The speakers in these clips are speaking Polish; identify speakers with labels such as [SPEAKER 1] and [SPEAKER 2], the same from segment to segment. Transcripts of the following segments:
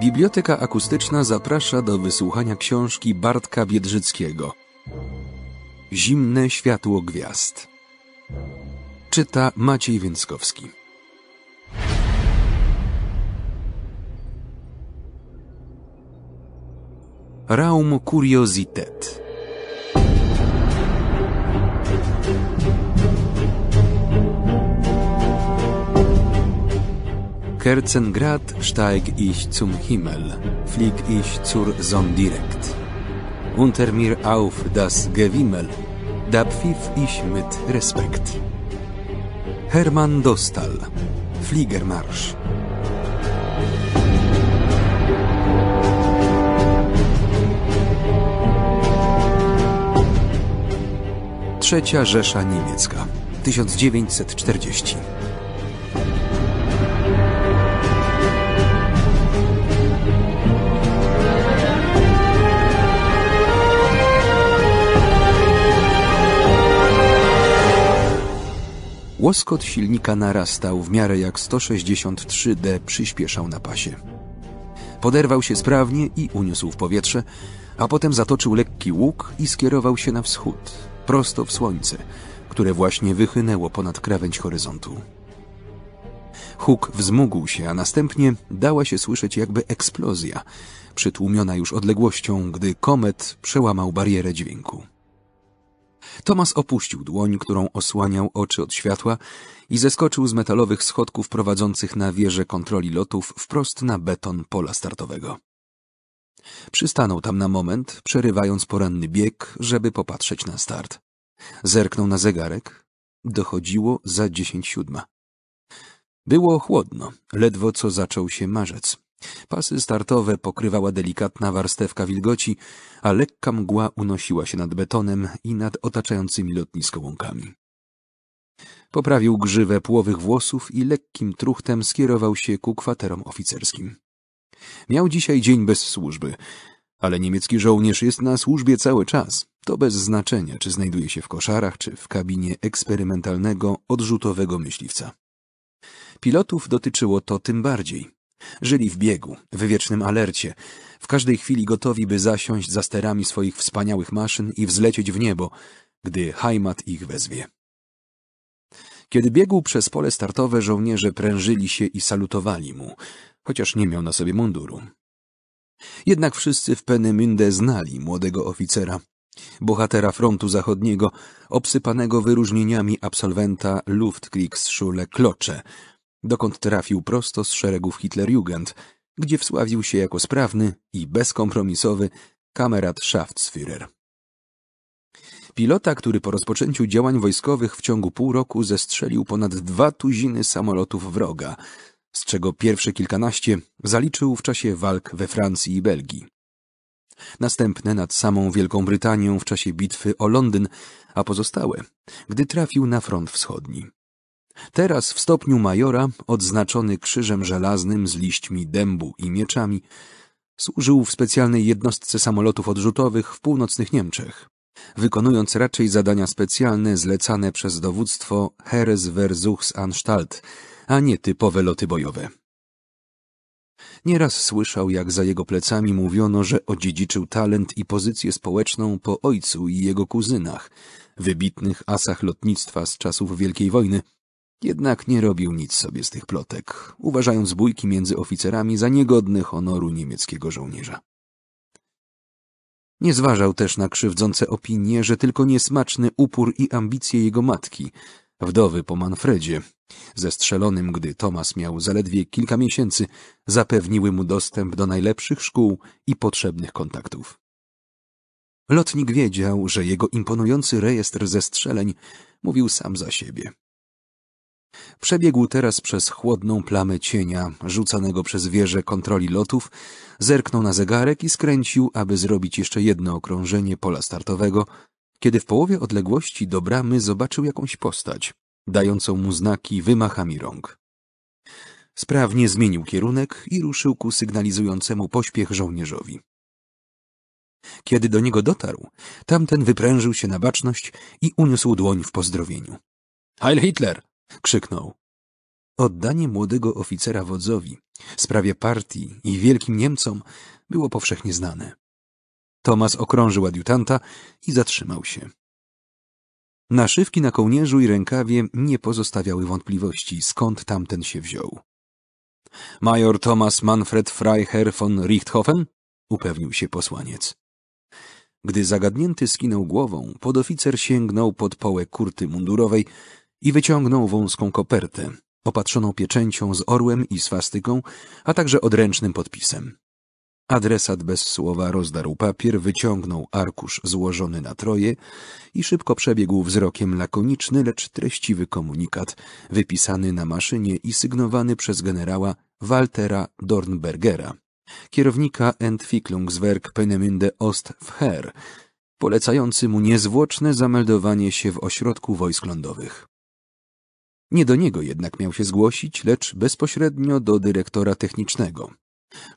[SPEAKER 1] Biblioteka Akustyczna zaprasza do wysłuchania książki Bartka Biedrzyckiego Zimne światło gwiazd Czyta Maciej Więckowski Raum Curiositet Kerzengrad steig ich zum Himmel, flieg ich zur Sonn direkt. Unter mir auf das Gewimmel, da pfiff ich mit Respekt. Hermann Dostal, Fliegermarsch. Trzecia Rzesza Niemiecka 1940 Łoskot silnika narastał w miarę jak 163D przyspieszał na pasie. Poderwał się sprawnie i uniósł w powietrze, a potem zatoczył lekki łuk i skierował się na wschód, prosto w słońce, które właśnie wychynęło ponad krawędź horyzontu. Huk wzmógł się, a następnie dała się słyszeć jakby eksplozja, przytłumiona już odległością, gdy komet przełamał barierę dźwięku. Tomas opuścił dłoń, którą osłaniał oczy od światła i zeskoczył z metalowych schodków prowadzących na wieżę kontroli lotów wprost na beton pola startowego. Przystanął tam na moment, przerywając poranny bieg, żeby popatrzeć na start. Zerknął na zegarek. Dochodziło za dziesięć siódma. Było chłodno, ledwo co zaczął się marzec. Pasy startowe pokrywała delikatna warstewka wilgoci, a lekka mgła unosiła się nad betonem i nad otaczającymi lotnisko łąkami. Poprawił grzywę płowych włosów i lekkim truchtem skierował się ku kwaterom oficerskim. Miał dzisiaj dzień bez służby, ale niemiecki żołnierz jest na służbie cały czas. To bez znaczenia, czy znajduje się w koszarach, czy w kabinie eksperymentalnego, odrzutowego myśliwca. Pilotów dotyczyło to tym bardziej. Żyli w biegu, w wiecznym alercie, w każdej chwili gotowi, by zasiąść za sterami swoich wspaniałych maszyn i wzlecieć w niebo, gdy Heimat ich wezwie. Kiedy biegł przez pole startowe, żołnierze prężyli się i salutowali mu, chociaż nie miał na sobie munduru. Jednak wszyscy w Penemünde znali młodego oficera, bohatera frontu zachodniego, obsypanego wyróżnieniami absolwenta Luftkriegsschule Klocze, dokąd trafił prosto z szeregów Hitlerjugend, gdzie wsławił się jako sprawny i bezkompromisowy kamerad Schaftsführer. Pilota, który po rozpoczęciu działań wojskowych w ciągu pół roku zestrzelił ponad dwa tuziny samolotów wroga, z czego pierwsze kilkanaście zaliczył w czasie walk we Francji i Belgii. Następne nad samą Wielką Brytanią w czasie bitwy o Londyn, a pozostałe, gdy trafił na front wschodni. Teraz w stopniu majora, odznaczony krzyżem żelaznym z liśćmi dębu i mieczami, służył w specjalnej jednostce samolotów odrzutowych w północnych Niemczech, wykonując raczej zadania specjalne zlecane przez dowództwo Heeresversuchsanstalt, a nie typowe loty bojowe. Nieraz słyszał, jak za jego plecami mówiono, że odziedziczył talent i pozycję społeczną po ojcu i jego kuzynach, wybitnych asach lotnictwa z czasów Wielkiej Wojny – jednak nie robił nic sobie z tych plotek, uważając bójki między oficerami za niegodne honoru niemieckiego żołnierza. Nie zważał też na krzywdzące opinie, że tylko niesmaczny upór i ambicje jego matki, wdowy po Manfredzie, zestrzelonym, gdy Tomas miał zaledwie kilka miesięcy, zapewniły mu dostęp do najlepszych szkół i potrzebnych kontaktów. Lotnik wiedział, że jego imponujący rejestr zestrzeleń mówił sam za siebie. Przebiegł teraz przez chłodną plamę cienia rzucanego przez wieżę kontroli lotów, zerknął na zegarek i skręcił, aby zrobić jeszcze jedno okrążenie pola startowego, kiedy w połowie odległości do bramy zobaczył jakąś postać, dającą mu znaki wymachami rąk. Sprawnie zmienił kierunek i ruszył ku sygnalizującemu pośpiech żołnierzowi. Kiedy do niego dotarł, tamten wyprężył się na baczność i uniósł dłoń w pozdrowieniu. Heil Hitler! Krzyknął. Oddanie młodego oficera wodzowi, sprawie partii i wielkim Niemcom było powszechnie znane. Tomas okrążył adiutanta i zatrzymał się. Naszywki na kołnierzu i rękawie nie pozostawiały wątpliwości, skąd tamten się wziął. Major Thomas Manfred Freiherr von Richthofen? upewnił się posłaniec. Gdy zagadnięty skinął głową, podoficer sięgnął pod połę kurty mundurowej i wyciągnął wąską kopertę, opatrzoną pieczęcią z orłem i swastyką, a także odręcznym podpisem. Adresat bez słowa rozdarł papier, wyciągnął arkusz złożony na troje i szybko przebiegł wzrokiem lakoniczny, lecz treściwy komunikat, wypisany na maszynie i sygnowany przez generała Waltera Dornbergera, kierownika Entwicklungswerk Penemünde Ost w Herr, polecający mu niezwłoczne zameldowanie się w ośrodku wojsk lądowych. Nie do niego jednak miał się zgłosić, lecz bezpośrednio do dyrektora technicznego.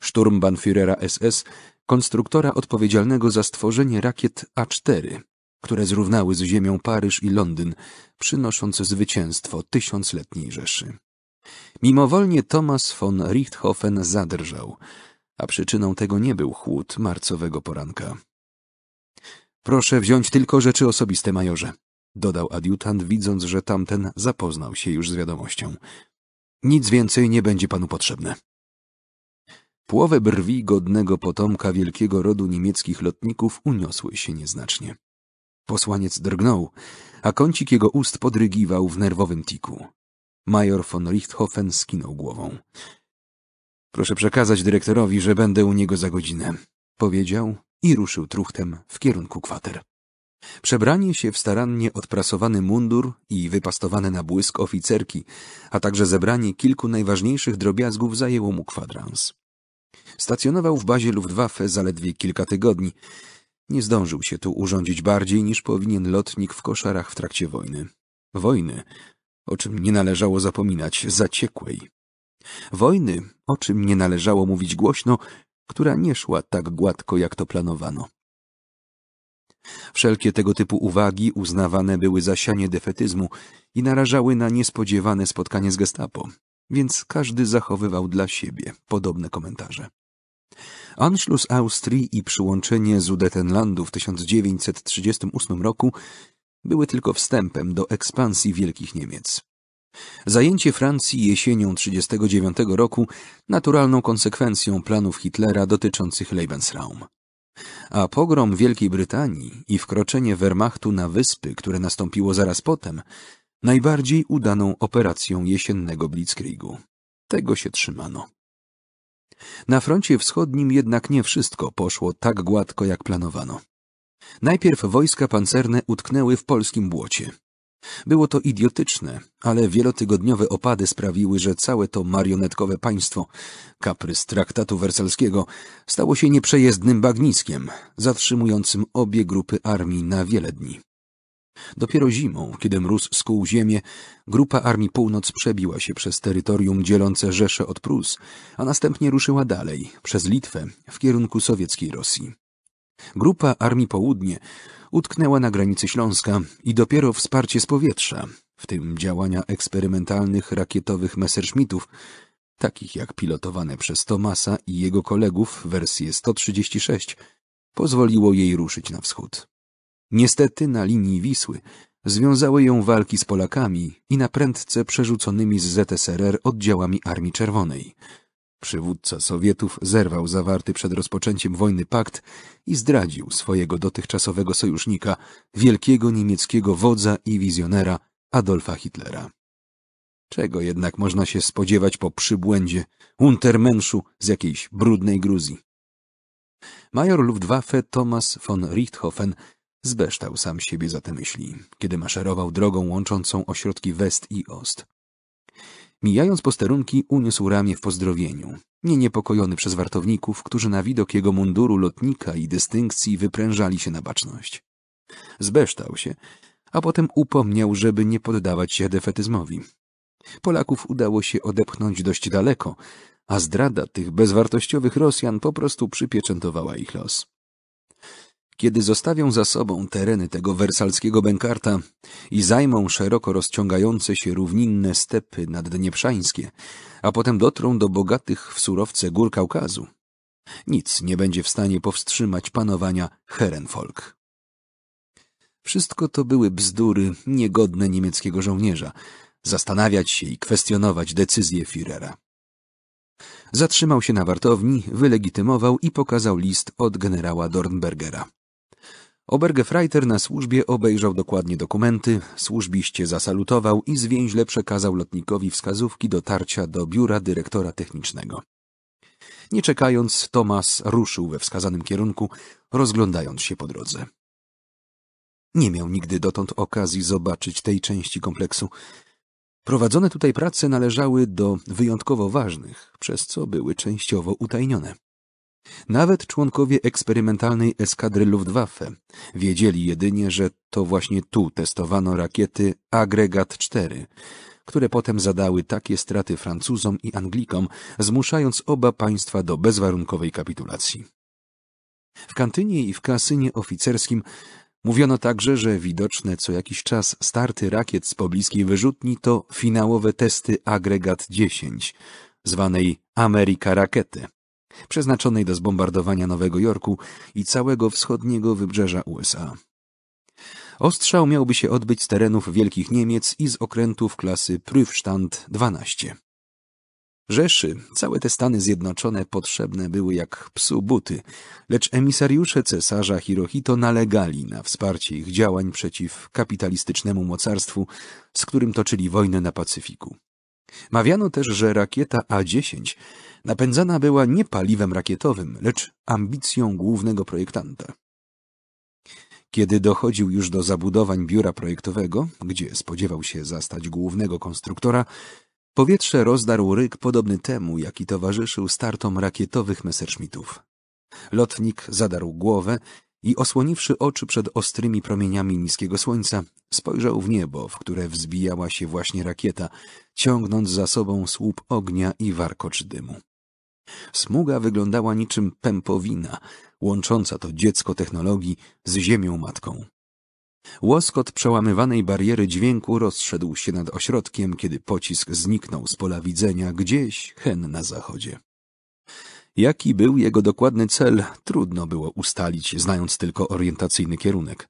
[SPEAKER 1] Szturmbanführera SS, konstruktora odpowiedzialnego za stworzenie rakiet A4, które zrównały z ziemią Paryż i Londyn, przynosząc zwycięstwo tysiącletniej Rzeszy. Mimowolnie Thomas von Richthofen zadrżał, a przyczyną tego nie był chłód marcowego poranka. Proszę wziąć tylko rzeczy osobiste, majorze, dodał adiutant, widząc, że tamten zapoznał się już z wiadomością. Nic więcej nie będzie panu potrzebne. Płowe brwi godnego potomka wielkiego rodu niemieckich lotników uniosły się nieznacznie. Posłaniec drgnął, a kącik jego ust podrygiwał w nerwowym tiku. Major von Richthofen skinął głową. Proszę przekazać dyrektorowi, że będę u niego za godzinę, powiedział i ruszył truchtem w kierunku kwater. Przebranie się w starannie odprasowany mundur i wypastowane na błysk oficerki, a także zebranie kilku najważniejszych drobiazgów zajęło mu kwadrans. Stacjonował w bazie Luftwaffe zaledwie kilka tygodni. Nie zdążył się tu urządzić bardziej niż powinien lotnik w koszarach w trakcie wojny. Wojny, o czym nie należało zapominać, zaciekłej. Wojny, o czym nie należało mówić głośno, która nie szła tak gładko, jak to planowano. Wszelkie tego typu uwagi uznawane były za sianie defetyzmu i narażały na niespodziewane spotkanie z gestapo, więc każdy zachowywał dla siebie podobne komentarze. Anschluss Austrii i przyłączenie Sudetenlandu w 1938 roku były tylko wstępem do ekspansji Wielkich Niemiec. Zajęcie Francji jesienią 1939 roku naturalną konsekwencją planów Hitlera dotyczących Lebensraum. A pogrom Wielkiej Brytanii i wkroczenie Wehrmachtu na wyspy, które nastąpiło zaraz potem, najbardziej udaną operacją jesiennego Blitzkriegu. Tego się trzymano. Na froncie wschodnim jednak nie wszystko poszło tak gładko, jak planowano. Najpierw wojska pancerne utknęły w polskim błocie. Było to idiotyczne, ale wielotygodniowe opady sprawiły, że całe to marionetkowe państwo, kaprys traktatu wersalskiego, stało się nieprzejezdnym bagniskiem, zatrzymującym obie grupy armii na wiele dni. Dopiero zimą, kiedy mróz skuł ziemię, grupa Armii Północ przebiła się przez terytorium dzielące Rzeszę od Prus, a następnie ruszyła dalej, przez Litwę, w kierunku sowieckiej Rosji. Grupa Armii Południe utknęła na granicy Śląska i dopiero wsparcie z powietrza, w tym działania eksperymentalnych rakietowych Messerschmittów, takich jak pilotowane przez Tomasa i jego kolegów wersje 136, pozwoliło jej ruszyć na wschód. Niestety na linii Wisły związały ją walki z Polakami i naprędce przerzuconymi z ZSRR oddziałami Armii Czerwonej – Przywódca Sowietów zerwał zawarty przed rozpoczęciem wojny pakt i zdradził swojego dotychczasowego sojusznika, wielkiego niemieckiego wodza i wizjonera Adolfa Hitlera. Czego jednak można się spodziewać po przybłędzie, untermenszu z jakiejś brudnej Gruzji? Major Luftwaffe Thomas von Richthofen zbeształ sam siebie za te myśli, kiedy maszerował drogą łączącą ośrodki West i Ost. Mijając posterunki, uniósł ramię w pozdrowieniu, nie niepokojony przez wartowników, którzy na widok jego munduru lotnika i dystynkcji wyprężali się na baczność. Zbeształ się, a potem upomniał, żeby nie poddawać się defetyzmowi. Polaków udało się odepchnąć dość daleko, a zdrada tych bezwartościowych Rosjan po prostu przypieczętowała ich los. Kiedy zostawią za sobą tereny tego wersalskiego bękarta i zajmą szeroko rozciągające się równinne stepy naddnieprzańskie, a potem dotrą do bogatych w surowce gór Kaukazu, nic nie będzie w stanie powstrzymać panowania Herenfolk. Wszystko to były bzdury niegodne niemieckiego żołnierza, zastanawiać się i kwestionować decyzję Führera. Zatrzymał się na wartowni, wylegitymował i pokazał list od generała Dornbergera. Obergefreiter na służbie obejrzał dokładnie dokumenty, służbiście zasalutował i zwięźle przekazał lotnikowi wskazówki dotarcia do biura dyrektora technicznego. Nie czekając, Tomas ruszył we wskazanym kierunku, rozglądając się po drodze. Nie miał nigdy dotąd okazji zobaczyć tej części kompleksu. Prowadzone tutaj prace należały do wyjątkowo ważnych, przez co były częściowo utajnione. Nawet członkowie eksperymentalnej eskadry Luftwaffe wiedzieli jedynie, że to właśnie tu testowano rakiety Agregat 4, które potem zadały takie straty Francuzom i Anglikom, zmuszając oba państwa do bezwarunkowej kapitulacji. W kantynie i w kasynie oficerskim Mówiono także, że widoczne co jakiś czas starty rakiet z pobliskiej wyrzutni to finałowe testy agregat 10, zwanej Ameryka Rakety, przeznaczonej do zbombardowania Nowego Jorku i całego wschodniego wybrzeża USA. Ostrzał miałby się odbyć z terenów Wielkich Niemiec i z okrętów klasy Prüfstand 12. Rzeszy, całe te Stany Zjednoczone potrzebne były jak psu buty, lecz emisariusze cesarza Hirohito nalegali na wsparcie ich działań przeciw kapitalistycznemu mocarstwu, z którym toczyli wojnę na Pacyfiku. Mawiano też, że rakieta A-10 napędzana była nie paliwem rakietowym, lecz ambicją głównego projektanta. Kiedy dochodził już do zabudowań biura projektowego, gdzie spodziewał się zastać głównego konstruktora, powietrze rozdarł ryk podobny temu, jaki towarzyszył startom rakietowych Messerschmittów. Lotnik zadarł głowę i osłoniwszy oczy przed ostrymi promieniami niskiego słońca, spojrzał w niebo, w które wzbijała się właśnie rakieta, ciągnąc za sobą słup ognia i warkocz dymu. Smuga wyglądała niczym pępowina, łącząca to dziecko technologii z ziemią matką. Łoskot przełamywanej bariery dźwięku rozszedł się nad ośrodkiem, kiedy pocisk zniknął z pola widzenia gdzieś hen na zachodzie. Jaki był jego dokładny cel, trudno było ustalić, znając tylko orientacyjny kierunek.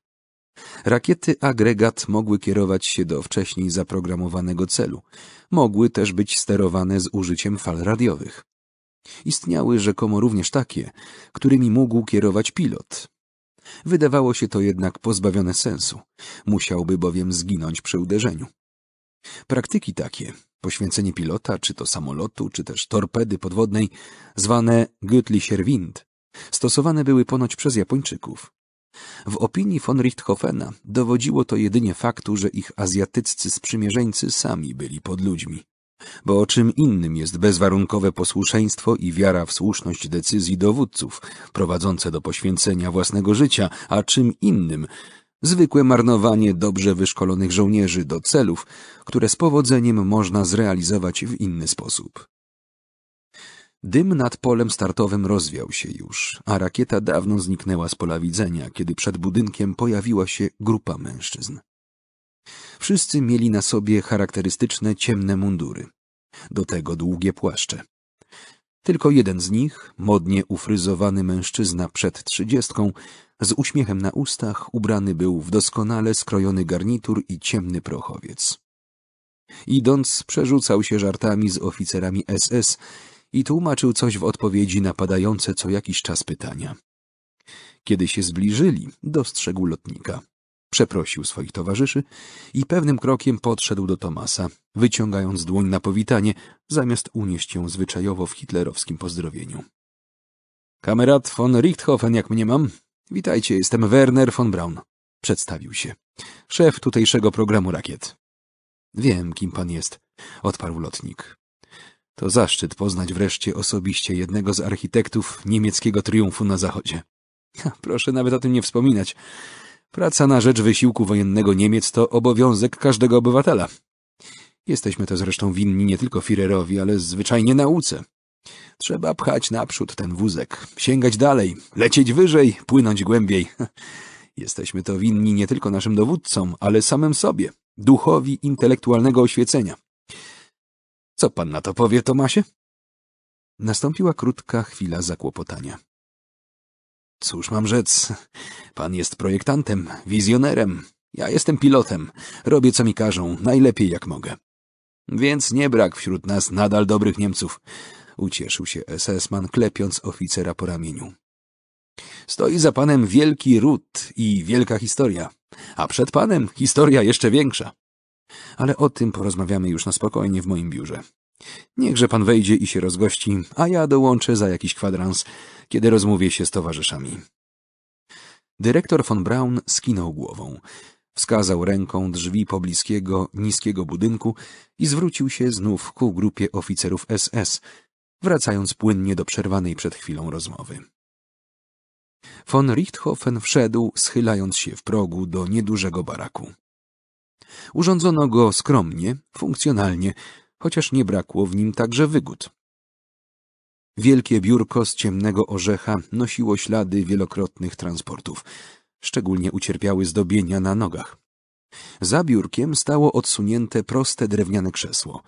[SPEAKER 1] Rakiety agregat mogły kierować się do wcześniej zaprogramowanego celu. Mogły też być sterowane z użyciem fal radiowych. Istniały rzekomo również takie, którymi mógł kierować pilot. Wydawało się to jednak pozbawione sensu, musiałby bowiem zginąć przy uderzeniu. Praktyki takie, poświęcenie pilota, czy to samolotu, czy też torpedy podwodnej, zwane Göttlicher Wind, stosowane były ponoć przez Japończyków. W opinii von Richthofena dowodziło to jedynie faktu, że ich azjatyccy sprzymierzeńcy sami byli pod ludźmi bo o czym innym jest bezwarunkowe posłuszeństwo i wiara w słuszność decyzji dowódców, prowadzące do poświęcenia własnego życia, a czym innym zwykłe marnowanie dobrze wyszkolonych żołnierzy do celów, które z powodzeniem można zrealizować w inny sposób. Dym nad polem startowym rozwiał się już, a rakieta dawno zniknęła z pola widzenia, kiedy przed budynkiem pojawiła się grupa mężczyzn. Wszyscy mieli na sobie charakterystyczne ciemne mundury. Do tego długie płaszcze. Tylko jeden z nich, modnie ufryzowany mężczyzna przed trzydziestką, z uśmiechem na ustach ubrany był w doskonale skrojony garnitur i ciemny prochowiec. Idąc, przerzucał się żartami z oficerami SS i tłumaczył coś w odpowiedzi na padające co jakiś czas pytania. Kiedy się zbliżyli, dostrzegł lotnika przeprosił swoich towarzyszy i pewnym krokiem podszedł do Tomasa, wyciągając dłoń na powitanie, zamiast unieść ją zwyczajowo w hitlerowskim pozdrowieniu. Kamerad von Richthofen, jak mniemam. Witajcie, jestem Werner von Braun. Przedstawił się. Szef tutejszego programu rakiet. Wiem, kim pan jest, odparł lotnik. To zaszczyt poznać wreszcie osobiście jednego z architektów niemieckiego triumfu na zachodzie. proszę nawet o tym nie wspominać. Praca na rzecz wysiłku wojennego Niemiec to obowiązek każdego obywatela. Jesteśmy to zresztą winni nie tylko Firerowi, ale zwyczajnie nauce. Trzeba pchać naprzód ten wózek, sięgać dalej, lecieć wyżej, płynąć głębiej. Jesteśmy to winni nie tylko naszym dowódcom, ale samym sobie, duchowi intelektualnego oświecenia. Co pan na to powie, Tomasie? Nastąpiła krótka chwila zakłopotania. Cóż mam rzec? Pan jest projektantem, wizjonerem. Ja jestem pilotem. Robię co mi każą, najlepiej jak mogę. Więc nie brak wśród nas nadal dobrych Niemców. Ucieszył się SS-man, klepiąc oficera po ramieniu. Stoi za panem wielki ród i wielka historia, a przed panem historia jeszcze większa. Ale o tym porozmawiamy już na spokojnie w moim biurze. Niechże pan wejdzie i się rozgości, a ja dołączę za jakiś kwadrans, kiedy rozmówię się z towarzyszami. Dyrektor von Braun skinął głową. Wskazał ręką drzwi pobliskiego, niskiego budynku i zwrócił się znów ku grupie oficerów SS, wracając płynnie do przerwanej przed chwilą rozmowy. Von Richthofen wszedł, schylając się w progu do niedużego baraku. Urządzono go skromnie, funkcjonalnie, chociaż nie brakło w nim także wygód. Wielkie biurko z ciemnego orzecha nosiło ślady wielokrotnych transportów. Szczególnie ucierpiały zdobienia na nogach. Za biurkiem stało odsunięte proste drewniane krzesło.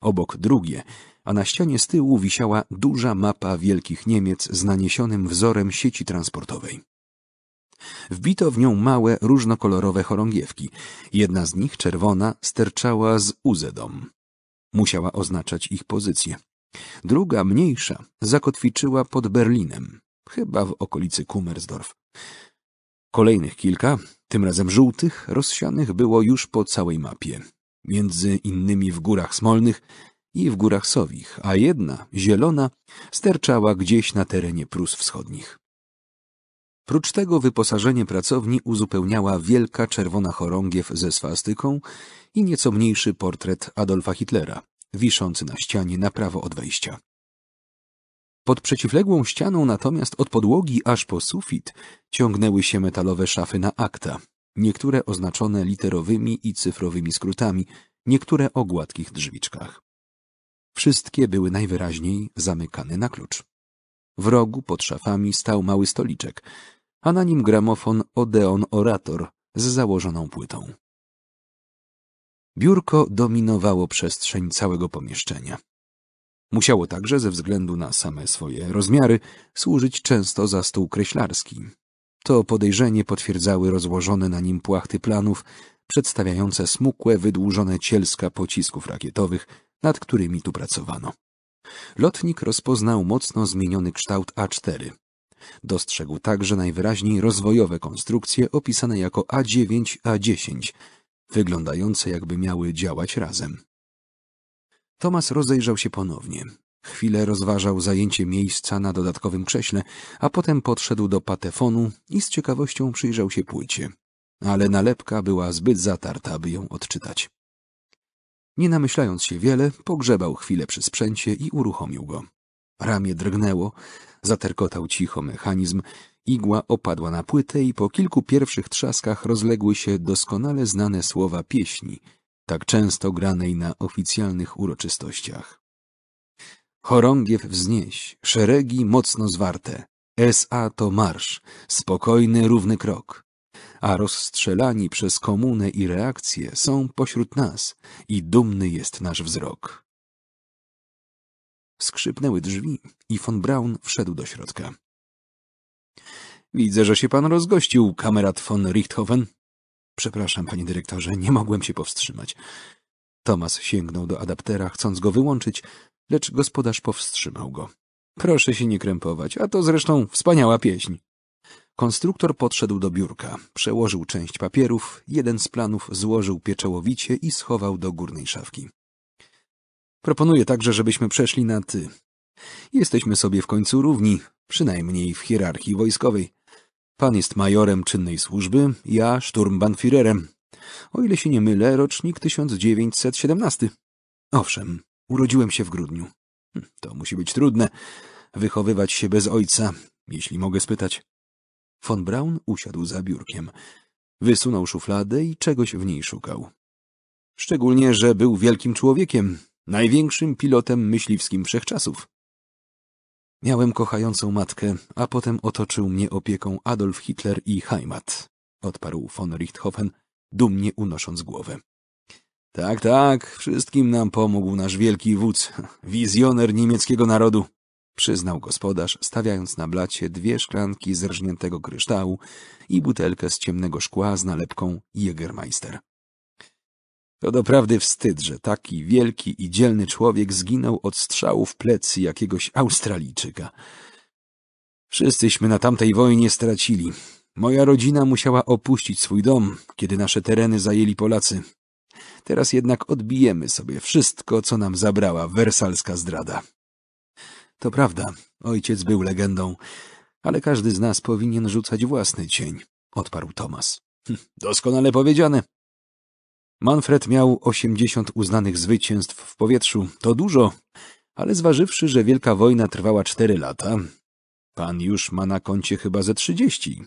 [SPEAKER 1] Obok drugie, a na ścianie z tyłu wisiała duża mapa Wielkich Niemiec z naniesionym wzorem sieci transportowej. Wbito w nią małe, różnokolorowe chorągiewki. Jedna z nich, czerwona, sterczała z uzedom musiała oznaczać ich pozycję. Druga, mniejsza, zakotwiczyła pod Berlinem, chyba w okolicy Kummersdorf. Kolejnych kilka, tym razem żółtych, rozsianych było już po całej mapie, między innymi w górach Smolnych i w górach Sowich, a jedna, zielona, sterczała gdzieś na terenie Prus Wschodnich. Prócz tego wyposażenie pracowni uzupełniała wielka czerwona chorągiew ze swastyką i nieco mniejszy portret Adolfa Hitlera, wiszący na ścianie na prawo od wejścia. Pod przeciwległą ścianą natomiast od podłogi aż po sufit ciągnęły się metalowe szafy na akta, niektóre oznaczone literowymi i cyfrowymi skrótami, niektóre o gładkich drzwiczkach. Wszystkie były najwyraźniej zamykane na klucz. W rogu pod szafami stał mały stoliczek, a na nim gramofon Odeon Orator z założoną płytą. Biurko dominowało przestrzeń całego pomieszczenia. Musiało także, ze względu na same swoje rozmiary, służyć często za stół kreślarski. To podejrzenie potwierdzały rozłożone na nim płachty planów, przedstawiające smukłe, wydłużone cielska pocisków rakietowych, nad którymi tu pracowano. Lotnik rozpoznał mocno zmieniony kształt A4. Dostrzegł także najwyraźniej rozwojowe konstrukcje opisane jako A9, A10, wyglądające jakby miały działać razem. Tomas rozejrzał się ponownie. Chwilę rozważał zajęcie miejsca na dodatkowym krześle, a potem podszedł do patefonu i z ciekawością przyjrzał się płycie. Ale nalepka była zbyt zatarta, by ją odczytać. Nie namyślając się wiele, pogrzebał chwilę przy sprzęcie i uruchomił go. Ramię drgnęło, zaterkotał cicho mechanizm, Igła opadła na płytę i po kilku pierwszych trzaskach rozległy się doskonale znane słowa pieśni, tak często granej na oficjalnych uroczystościach. Chorągiew wznieś, szeregi mocno zwarte, SA to marsz, spokojny, równy krok. A rozstrzelani przez komunę i reakcje są pośród nas i dumny jest nasz wzrok. Skrzypnęły drzwi i von Braun wszedł do środka. Widzę, że się pan rozgościł, kamerat von Richthofen. Przepraszam, panie dyrektorze, nie mogłem się powstrzymać. Tomas sięgnął do adaptera, chcąc go wyłączyć, lecz gospodarz powstrzymał go. Proszę się nie krępować, a to zresztą wspaniała pieśń. Konstruktor podszedł do biurka, przełożył część papierów, jeden z planów złożył pieczołowicie i schował do górnej szafki. Proponuję także, żebyśmy przeszli na ty. Jesteśmy sobie w końcu równi, przynajmniej w hierarchii wojskowej. Pan jest majorem czynnej służby, ja szturmbanfirerem. O ile się nie mylę, rocznik 1917. Owszem, urodziłem się w grudniu. Hm, to musi być trudne, wychowywać się bez ojca, jeśli mogę spytać. Von Braun usiadł za biurkiem. Wysunął szufladę i czegoś w niej szukał. Szczególnie, że był wielkim człowiekiem, największym pilotem myśliwskim wszechczasów. Miałem kochającą matkę, a potem otoczył mnie opieką Adolf Hitler i Heimat, odparł von Richthofen, dumnie unosząc głowę. Tak, tak, wszystkim nam pomógł nasz wielki wódz, wizjoner niemieckiego narodu, przyznał gospodarz, stawiając na blacie dwie szklanki z rżniętego kryształu i butelkę z ciemnego szkła z nalepką Jägermeister. To doprawdy wstyd, że taki wielki i dzielny człowiek zginął od strzału w plecy jakiegoś Australijczyka. Wszyscyśmy na tamtej wojnie stracili. Moja rodzina musiała opuścić swój dom, kiedy nasze tereny zajęli Polacy. Teraz jednak odbijemy sobie wszystko, co nam zabrała wersalska zdrada. To prawda, ojciec był legendą, ale każdy z nas powinien rzucać własny cień, odparł Tomas. Hm, doskonale powiedziane, Manfred miał 80 uznanych zwycięstw w powietrzu. To dużo, ale zważywszy, że Wielka Wojna trwała 4 lata, pan już ma na koncie chyba ze 30.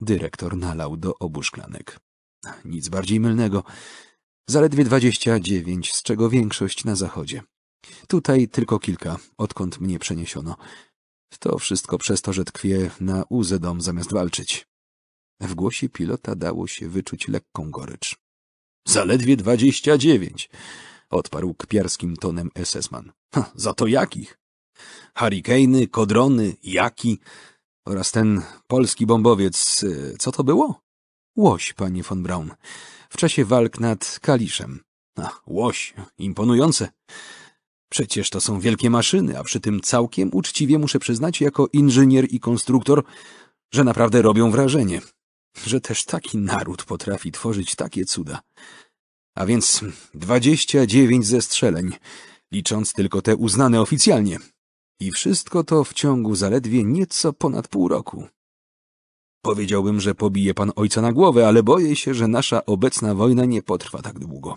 [SPEAKER 1] Dyrektor nalał do obu szklanek. Nic bardziej mylnego. Zaledwie 29, z czego większość na zachodzie. Tutaj tylko kilka, odkąd mnie przeniesiono. To wszystko przez to, że tkwie na uzedom zamiast walczyć. W głosie pilota dało się wyczuć lekką gorycz. Zaledwie dwadzieścia dziewięć, odparł kpiarskim tonem SS-man. Za to jakich? Harikejny, kodrony, jaki oraz ten polski bombowiec, y, co to było? Łoś, panie von Braun, w czasie walk nad Kaliszem. A, łoś, imponujące. Przecież to są wielkie maszyny, a przy tym całkiem uczciwie muszę przyznać jako inżynier i konstruktor, że naprawdę robią wrażenie że też taki naród potrafi tworzyć takie cuda. A więc dwadzieścia dziewięć zestrzeleń, licząc tylko te uznane oficjalnie. I wszystko to w ciągu zaledwie nieco ponad pół roku. Powiedziałbym, że pobije pan ojca na głowę, ale boję się, że nasza obecna wojna nie potrwa tak długo.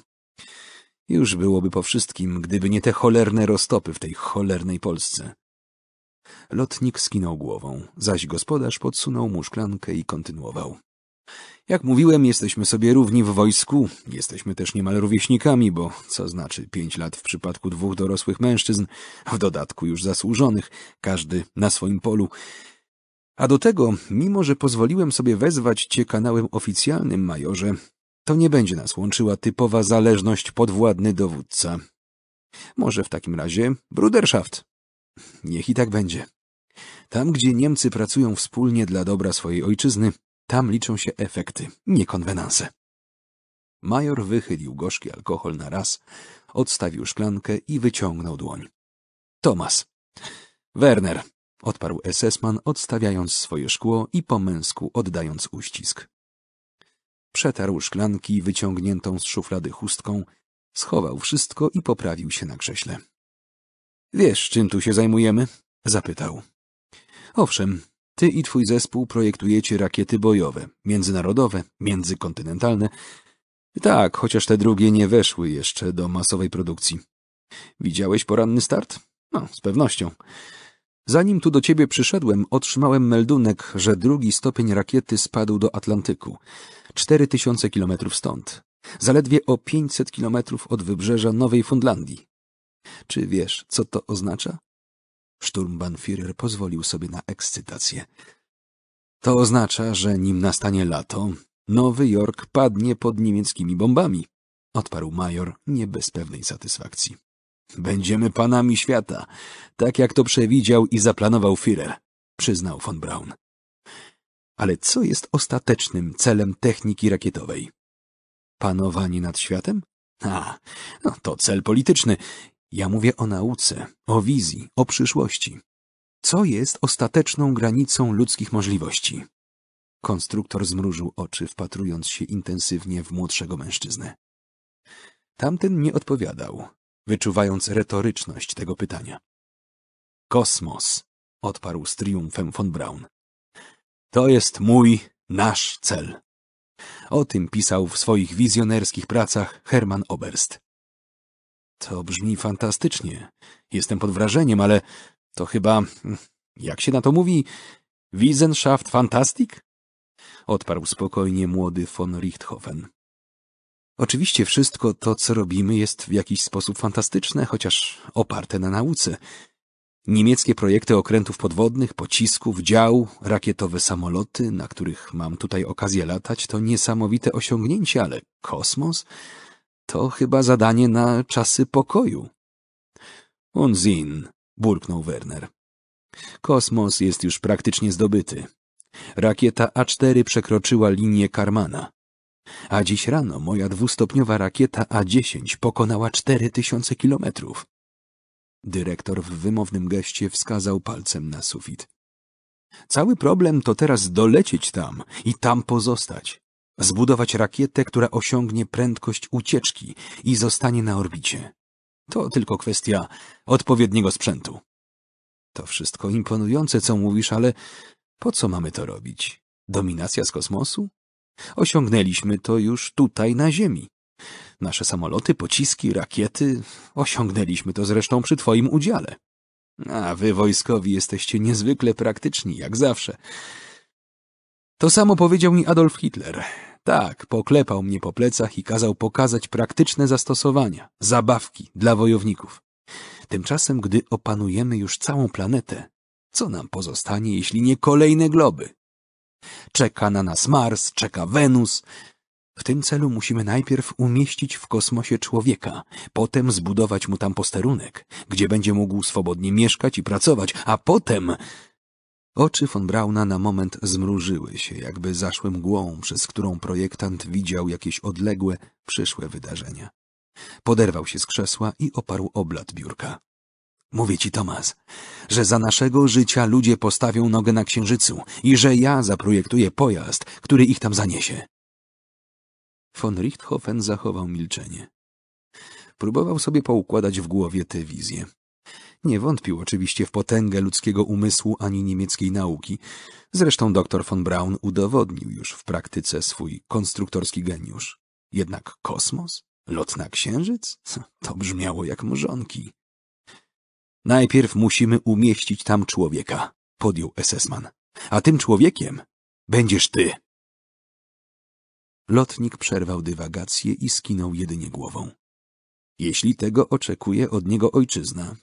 [SPEAKER 1] Już byłoby po wszystkim, gdyby nie te cholerne roztopy w tej cholernej Polsce. Lotnik skinął głową, zaś gospodarz podsunął mu szklankę i kontynuował. Jak mówiłem, jesteśmy sobie równi w wojsku, jesteśmy też niemal rówieśnikami, bo co znaczy pięć lat w przypadku dwóch dorosłych mężczyzn, w dodatku już zasłużonych, każdy na swoim polu. A do tego, mimo że pozwoliłem sobie wezwać cię kanałem oficjalnym, majorze, to nie będzie nas łączyła typowa zależność podwładny dowódca. Może w takim razie Bruderschaft. Niech i tak będzie. Tam, gdzie Niemcy pracują wspólnie dla dobra swojej ojczyzny, tam liczą się efekty, nie konwenanse. Major wychylił gorzki alkohol na raz, odstawił szklankę i wyciągnął dłoń. Tomas. Werner, odparł SS-man, odstawiając swoje szkło i po męsku oddając uścisk. Przetarł szklanki wyciągniętą z szuflady chustką, schował wszystko i poprawił się na krześle. Wiesz, czym tu się zajmujemy? zapytał. Owszem, ty i twój zespół projektujecie rakiety bojowe, międzynarodowe, międzykontynentalne. Tak, chociaż te drugie nie weszły jeszcze do masowej produkcji. Widziałeś poranny start? No, z pewnością. Zanim tu do ciebie przyszedłem, otrzymałem meldunek, że drugi stopień rakiety spadł do Atlantyku. cztery tysiące kilometrów stąd. Zaledwie o pięćset kilometrów od wybrzeża Nowej Fundlandii. Czy wiesz, co to oznacza? Szturmbanfirer pozwolił sobie na ekscytację. To oznacza, że nim nastanie lato, Nowy Jork padnie pod niemieckimi bombami, odparł major nie bez pewnej satysfakcji. Będziemy panami świata, tak jak to przewidział i zaplanował Führer, przyznał von Braun. Ale co jest ostatecznym celem techniki rakietowej? Panowanie nad światem? A, no to cel polityczny ja mówię o nauce, o wizji, o przyszłości. Co jest ostateczną granicą ludzkich możliwości? Konstruktor zmrużył oczy, wpatrując się intensywnie w młodszego mężczyznę. Tamten nie odpowiadał, wyczuwając retoryczność tego pytania. Kosmos, odparł z triumfem von Braun. To jest mój, nasz cel. O tym pisał w swoich wizjonerskich pracach Hermann Oberst. To brzmi fantastycznie. Jestem pod wrażeniem, ale to chyba, jak się na to mówi, Wissenschaft Fantastik? Odparł spokojnie młody von Richthofen. Oczywiście wszystko to, co robimy, jest w jakiś sposób fantastyczne, chociaż oparte na nauce. Niemieckie projekty okrętów podwodnych, pocisków, dział, rakietowe samoloty, na których mam tutaj okazję latać, to niesamowite osiągnięcie, ale kosmos? To chyba zadanie na czasy pokoju. Unzin, burknął Werner. Kosmos jest już praktycznie zdobyty. Rakieta A4 przekroczyła linię Karmana. A dziś rano moja dwustopniowa rakieta A10 pokonała 4000 kilometrów. Dyrektor w wymownym geście wskazał palcem na sufit. Cały problem to teraz dolecieć tam i tam pozostać. Zbudować rakietę, która osiągnie prędkość ucieczki i zostanie na orbicie. To tylko kwestia odpowiedniego sprzętu. To wszystko imponujące, co mówisz, ale po co mamy to robić? Dominacja z kosmosu? Osiągnęliśmy to już tutaj na Ziemi. Nasze samoloty, pociski, rakiety, osiągnęliśmy to zresztą przy twoim udziale. A wy wojskowi jesteście niezwykle praktyczni, jak zawsze. To samo powiedział mi Adolf Hitler. Tak, poklepał mnie po plecach i kazał pokazać praktyczne zastosowania, zabawki dla wojowników. Tymczasem, gdy opanujemy już całą planetę, co nam pozostanie, jeśli nie kolejne globy? Czeka na nas Mars, czeka Wenus. W tym celu musimy najpierw umieścić w kosmosie człowieka, potem zbudować mu tam posterunek, gdzie będzie mógł swobodnie mieszkać i pracować, a potem Oczy von Brauna na moment zmrużyły się, jakby zaszły mgłą, przez którą projektant widział jakieś odległe, przyszłe wydarzenia. Poderwał się z krzesła i oparł oblat biurka. Mówię ci, Tomas, że za naszego życia ludzie postawią nogę na księżycu i że ja zaprojektuję pojazd, który ich tam zaniesie. Von Richthofen zachował milczenie. Próbował sobie poukładać w głowie tę wizję. Nie wątpił oczywiście w potęgę ludzkiego umysłu ani niemieckiej nauki. Zresztą dr von Braun udowodnił już w praktyce swój konstruktorski geniusz. Jednak kosmos? Lot na księżyc? To brzmiało jak mrzonki. Najpierw musimy umieścić tam człowieka, podjął Esesman. A tym człowiekiem będziesz ty. Lotnik przerwał dywagację i skinął jedynie głową. Jeśli tego oczekuje od niego ojczyzna,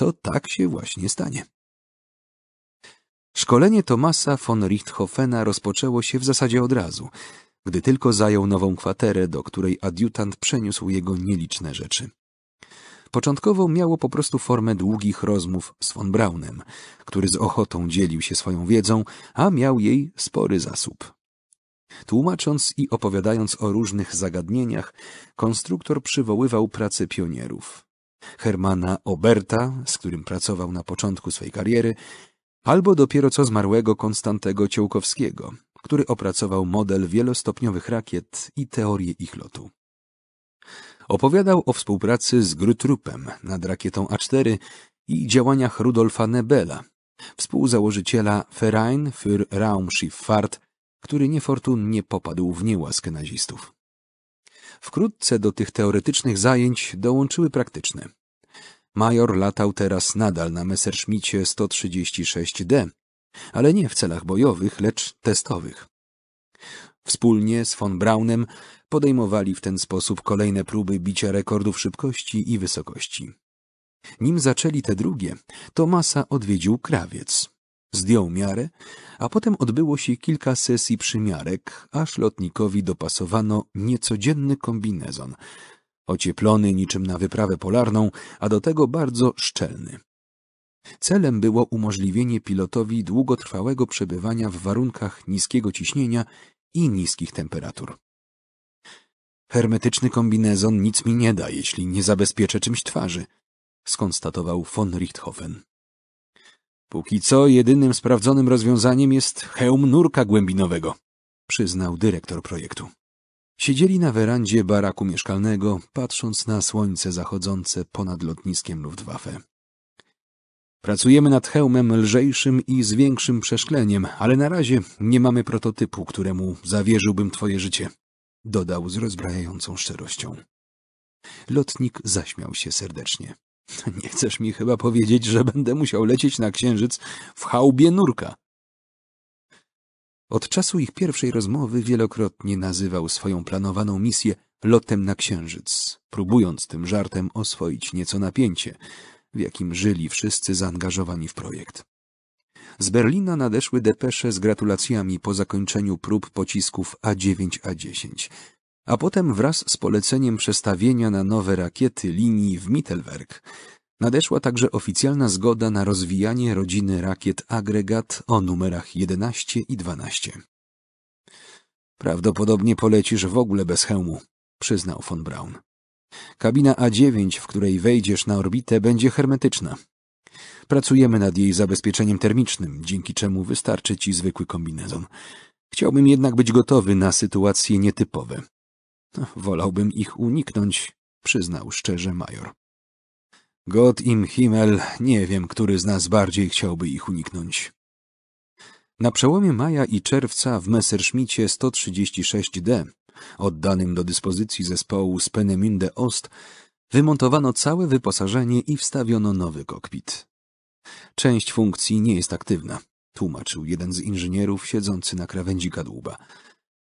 [SPEAKER 1] to tak się właśnie stanie. Szkolenie Tomasa von Richthofena rozpoczęło się w zasadzie od razu, gdy tylko zajął nową kwaterę, do której adiutant przeniósł jego nieliczne rzeczy. Początkowo miało po prostu formę długich rozmów z von Braunem, który z ochotą dzielił się swoją wiedzą, a miał jej spory zasób. Tłumacząc i opowiadając o różnych zagadnieniach, konstruktor przywoływał pracę pionierów. Hermana Oberta, z którym pracował na początku swojej kariery, albo dopiero co zmarłego Konstantego Ciołkowskiego, który opracował model wielostopniowych rakiet i teorię ich lotu. Opowiadał o współpracy z Grutrupem nad rakietą A4 i działaniach Rudolfa Nebela, współzałożyciela Verein für Raumschifffahrt, który niefortunnie popadł w niełaskę nazistów. Wkrótce do tych teoretycznych zajęć dołączyły praktyczne. Major latał teraz nadal na Messerschmittie 136D, ale nie w celach bojowych, lecz testowych. Wspólnie z von Braunem podejmowali w ten sposób kolejne próby bicia rekordów szybkości i wysokości. Nim zaczęli te drugie, Tomasa odwiedził krawiec. Zdjął miarę, a potem odbyło się kilka sesji przymiarek, aż lotnikowi dopasowano niecodzienny kombinezon. Ocieplony niczym na wyprawę polarną, a do tego bardzo szczelny. Celem było umożliwienie pilotowi długotrwałego przebywania w warunkach niskiego ciśnienia i niskich temperatur. Hermetyczny kombinezon nic mi nie da, jeśli nie zabezpieczę czymś twarzy, skonstatował von Richthofen. Póki co jedynym sprawdzonym rozwiązaniem jest hełm nurka głębinowego, przyznał dyrektor projektu. Siedzieli na werandzie baraku mieszkalnego, patrząc na słońce zachodzące ponad lotniskiem Luftwaffe. Pracujemy nad hełmem lżejszym i z większym przeszkleniem, ale na razie nie mamy prototypu, któremu zawierzyłbym twoje życie, dodał z rozbrajającą szczerością. Lotnik zaśmiał się serdecznie. Nie chcesz mi chyba powiedzieć, że będę musiał lecieć na księżyc w chałbie nurka. Od czasu ich pierwszej rozmowy wielokrotnie nazywał swoją planowaną misję lotem na księżyc, próbując tym żartem oswoić nieco napięcie, w jakim żyli wszyscy zaangażowani w projekt. Z Berlina nadeszły depesze z gratulacjami po zakończeniu prób pocisków A9-A10 a potem wraz z poleceniem przestawienia na nowe rakiety linii w Mittelwerk nadeszła także oficjalna zgoda na rozwijanie rodziny rakiet agregat o numerach 11 i 12. Prawdopodobnie polecisz w ogóle bez hełmu, przyznał von Braun. Kabina A9, w której wejdziesz na orbitę, będzie hermetyczna. Pracujemy nad jej zabezpieczeniem termicznym, dzięki czemu wystarczy ci zwykły kombinezon. Chciałbym jednak być gotowy na sytuacje nietypowe. Wolałbym ich uniknąć, przyznał szczerze major. Gott im Himmel, nie wiem, który z nas bardziej chciałby ich uniknąć. Na przełomie maja i czerwca w Messerschmittie 136D, oddanym do dyspozycji zespołu Spenemünde Ost, wymontowano całe wyposażenie i wstawiono nowy kokpit. Część funkcji nie jest aktywna, tłumaczył jeden z inżynierów siedzący na krawędzi kadłuba.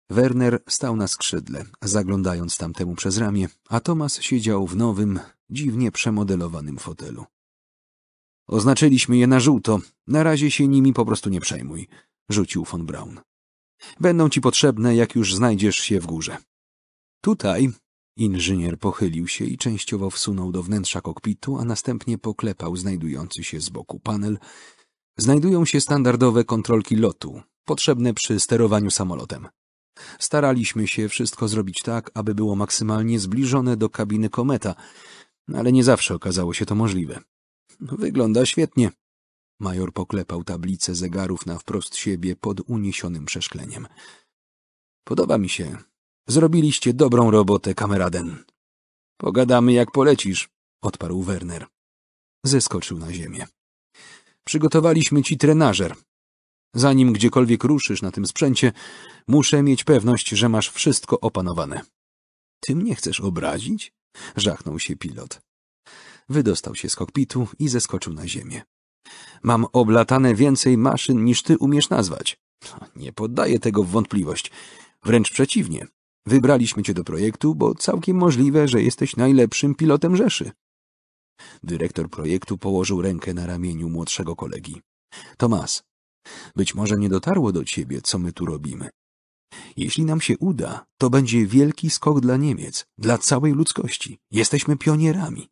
[SPEAKER 1] Werner stał na skrzydle, zaglądając tamtemu przez ramię, a Tomas siedział w nowym, dziwnie przemodelowanym fotelu. Oznaczyliśmy je na żółto. Na razie się nimi po prostu nie przejmuj, rzucił von Braun. Będą ci potrzebne, jak już znajdziesz się w górze. Tutaj inżynier pochylił się i częściowo wsunął do wnętrza kokpitu, a następnie poklepał znajdujący się z boku panel. Znajdują się standardowe kontrolki lotu, potrzebne przy sterowaniu samolotem. Staraliśmy się wszystko zrobić tak, aby było maksymalnie zbliżone do kabiny kometa, ale nie zawsze okazało się to możliwe. Wygląda świetnie. Major poklepał tablicę zegarów na wprost siebie pod uniesionym przeszkleniem. Podoba mi się. Zrobiliście dobrą robotę, kameraden. Pogadamy jak polecisz, odparł Werner. Zeskoczył na ziemię. Przygotowaliśmy ci trenażer, Zanim gdziekolwiek ruszysz na tym sprzęcie, muszę mieć pewność, że masz wszystko opanowane. Ty mnie chcesz obrazić? Żachnął się pilot. Wydostał się z kokpitu i zeskoczył na ziemię. Mam oblatane więcej maszyn niż ty umiesz nazwać. Nie poddaję tego w wątpliwość. Wręcz przeciwnie. Wybraliśmy cię do projektu, bo całkiem możliwe, że jesteś najlepszym pilotem Rzeszy. Dyrektor projektu położył rękę na ramieniu młodszego kolegi. Tomas, być może nie dotarło do ciebie, co my tu robimy. Jeśli nam się uda, to będzie wielki skok dla Niemiec, dla całej ludzkości. Jesteśmy pionierami.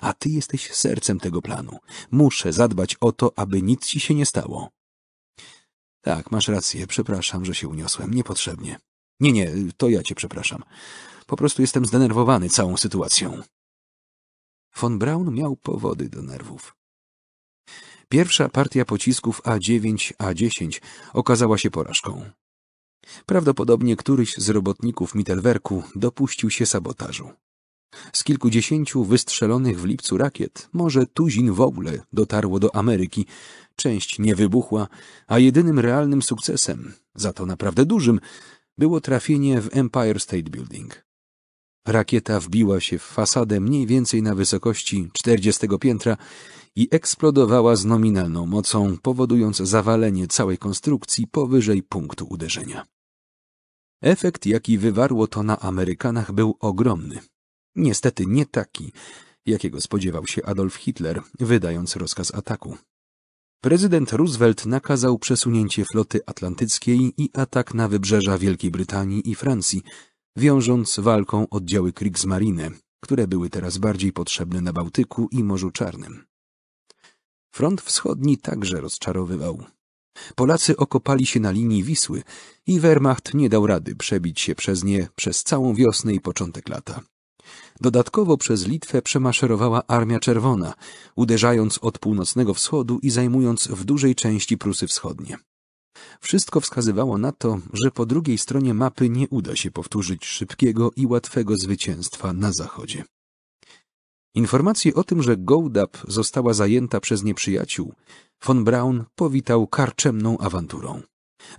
[SPEAKER 1] A ty jesteś sercem tego planu. Muszę zadbać o to, aby nic ci się nie stało. Tak, masz rację. Przepraszam, że się uniosłem. Niepotrzebnie. Nie, nie, to ja cię przepraszam. Po prostu jestem zdenerwowany całą sytuacją. Von Braun miał powody do nerwów. Pierwsza partia pocisków A9-A10 okazała się porażką. Prawdopodobnie któryś z robotników Mittelwerku dopuścił się sabotażu. Z kilkudziesięciu wystrzelonych w lipcu rakiet może tuzin w ogóle dotarło do Ameryki. Część nie wybuchła, a jedynym realnym sukcesem, za to naprawdę dużym, było trafienie w Empire State Building. Rakieta wbiła się w fasadę mniej więcej na wysokości 40 piętra i eksplodowała z nominalną mocą, powodując zawalenie całej konstrukcji powyżej punktu uderzenia. Efekt, jaki wywarło to na Amerykanach, był ogromny. Niestety nie taki, jakiego spodziewał się Adolf Hitler, wydając rozkaz ataku. Prezydent Roosevelt nakazał przesunięcie floty atlantyckiej i atak na wybrzeża Wielkiej Brytanii i Francji – wiążąc walką oddziały Kriegsmarine, które były teraz bardziej potrzebne na Bałtyku i Morzu Czarnym. Front wschodni także rozczarowywał. Polacy okopali się na linii Wisły i Wehrmacht nie dał rady przebić się przez nie przez całą wiosnę i początek lata. Dodatkowo przez Litwę przemaszerowała Armia Czerwona, uderzając od północnego wschodu i zajmując w dużej części Prusy Wschodnie. Wszystko wskazywało na to, że po drugiej stronie mapy nie uda się powtórzyć szybkiego i łatwego zwycięstwa na zachodzie. Informacji o tym, że Goldap została zajęta przez nieprzyjaciół, von Braun powitał karczemną awanturą.